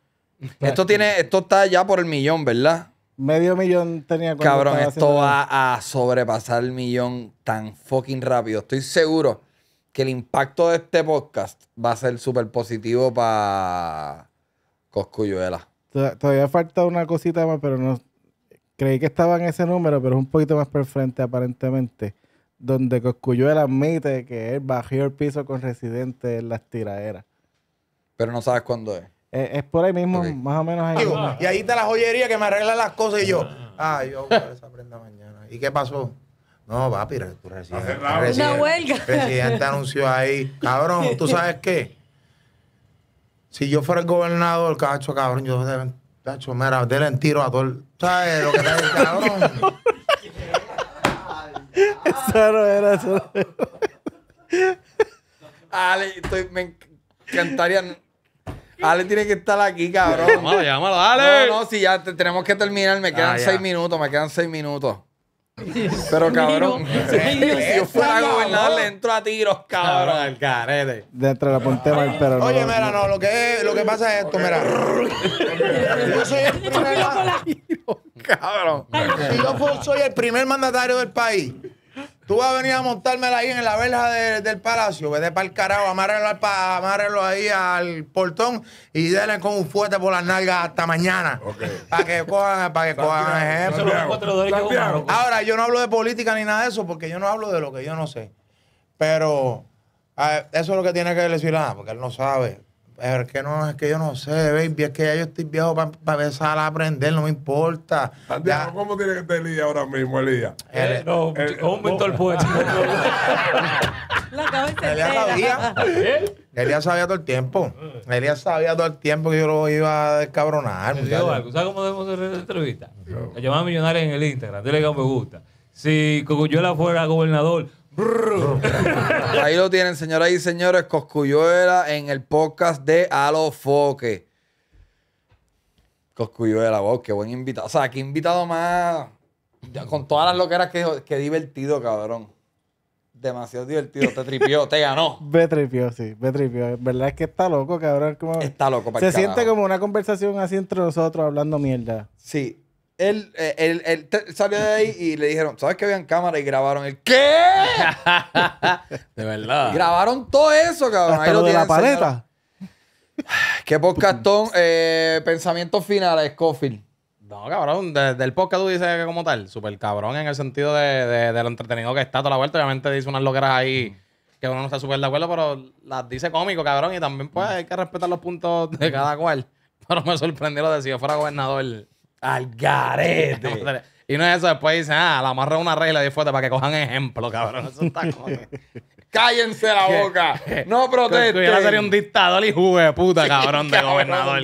Speaker 1: Esto tiene, esto está ya por el millón, ¿verdad?
Speaker 4: Medio millón tenía Cabrón, esto va
Speaker 1: a sobrepasar el millón tan fucking rápido. Estoy seguro que el impacto de este podcast va a ser súper positivo para Coscuyuela.
Speaker 4: Todavía falta una cosita más, pero no, Creí que estaba en ese número, pero es un poquito más por frente aparentemente, donde el admite que él bajó el piso con Residente en las tiraderas.
Speaker 1: Pero no sabes cuándo es.
Speaker 4: Eh, es por ahí mismo, más o menos ahí.
Speaker 1: y ahí está la joyería que me arregla las
Speaker 5: cosas y yo, ah, ah yo voy a esa prenda mañana. ¿Y qué pasó? No, papi, tu residente. Una huelga. presidente anunció ahí, cabrón, ¿tú sabes qué? Si yo fuera el gobernador, cacho, cabrón, yo Tacho, mira, en tiro a todo el... ¿Sabes lo que está
Speaker 1: ha cabrón?
Speaker 4: eso no era,
Speaker 1: eso Ale, estoy, me encantaría... Ale tiene que estar aquí, cabrón. Llámalo, llámalo, Ale. No, no, si ya tenemos que terminar. Me ah, quedan seis minutos, me quedan seis minutos. Pero cabrón, (laughs) (laughs) si yo fuera gobernador le entro a tiros, cabrón. Al carete.
Speaker 4: Dentro de la Oye, mira,
Speaker 1: no, lo que, es- lo que pasa es esto, mira. Yo soy el (laughs) primer, Cabrón. yo
Speaker 5: soy el primer mandatario del país. Tú vas a venir a montármela ahí en la verja del palacio. Vete para el carajo, amárralo, ahí al portón y denle con un fuerte por las nalgas hasta mañana. Para que cojan, para que cojan ejemplo. Ahora, yo no hablo de política ni nada de eso porque yo no hablo de lo que yo no sé. Pero eso es lo que tiene que decir, nada porque él no sabe. Pero es que no, es que yo no sé, baby, es que ya yo estoy viejo para pa empezar a aprender, no me importa. ¿cómo tiene que estar Elías ahora mismo, Elías? El,
Speaker 6: eh, el, no, el, eh, eh, un mentor (laughs) cabeza Elías sabía.
Speaker 5: Elías sabía todo el tiempo. Elías sabía todo el tiempo que yo lo iba a descabronar. ¿Sabes
Speaker 6: cómo debemos hacer esa entrevista? Me llamada millonaria en el Instagram, dile que me gusta. Si la fuera gobernador,
Speaker 1: Ahí lo tienen, señoras y señores. Coscuyuela en el podcast de Alofoque. Coscuyuela, wow, qué buen invitado. O sea, qué invitado más. Con todas las loqueras que, divertido, cabrón. Demasiado divertido. Te tripió, te ganó. (laughs)
Speaker 4: Me tripió, sí, me tripió. verdad es que está loco, cabrón. Como... Está
Speaker 1: loco, Se siente
Speaker 4: como una conversación así entre nosotros hablando mierda. Sí,
Speaker 1: eh, él, él, él, salió de ahí y le dijeron, ¿sabes que habían cámara y grabaron el qué? (laughs) de verdad. Grabaron todo eso, cabrón. Hasta ahí lo, de la paleta. qué podcastón. Eh, pensamientos finales, Scofield. No, cabrón,
Speaker 2: del podcast tú dices que como tal, súper cabrón en el sentido de, lo entretenido que está toda la vuelta. Obviamente dice unas loqueras ahí que uno no está súper de acuerdo, pero las dice cómico, cabrón. Y también pues hay que respetar los puntos de cada cual. (laughs) Pero me sorprendió lo de si yo fuera gobernador al garete. (laughs) y no es eso, después dicen, ah, la amarra una regla de fuerte para que cojan ejemplo, cabrón. Eso
Speaker 1: está (laughs) Cállense la boca.
Speaker 2: no protesten. Yo sería un dictador y jugué, puta, cabrón, de gobernador.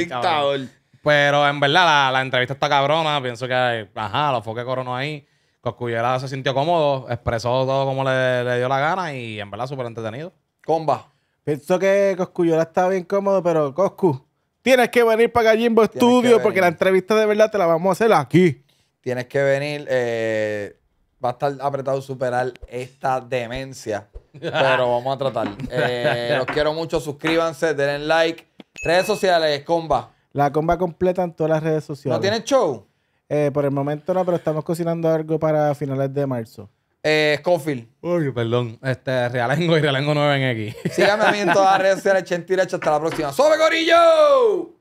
Speaker 2: Pero en verdad la, entrevista está cabrona. Pienso que, ajá, lo fue que coronó ahí. Coscullera se sintió cómodo, expresó todo como le, dio la gana y en verdad súper entretenido. Comba.
Speaker 4: Pienso que Coscullera está bien cómodo, pero Coscu, Tienes
Speaker 1: que
Speaker 2: venir para
Speaker 4: Gallimbo Studio porque la
Speaker 2: entrevista de verdad te
Speaker 4: la vamos a hacer aquí.
Speaker 1: Tienes que venir. Eh, va a estar apretado superar esta demencia. Pero vamos a tratar. (laughs) Eh, los quiero mucho. Suscríbanse, denle like. Redes sociales, comba.
Speaker 4: La comba completa en todas las redes sociales. ¿No tienes show? Eh, por el momento no, pero estamos cocinando algo para finales de marzo.
Speaker 1: Eh, Scofield. Uy, perdón. Este, Realengo y Realengo 9 en X. Síganme a mí en todas las redes sociales, Chen Hasta la próxima. ¡Sobe,
Speaker 3: Gorillo!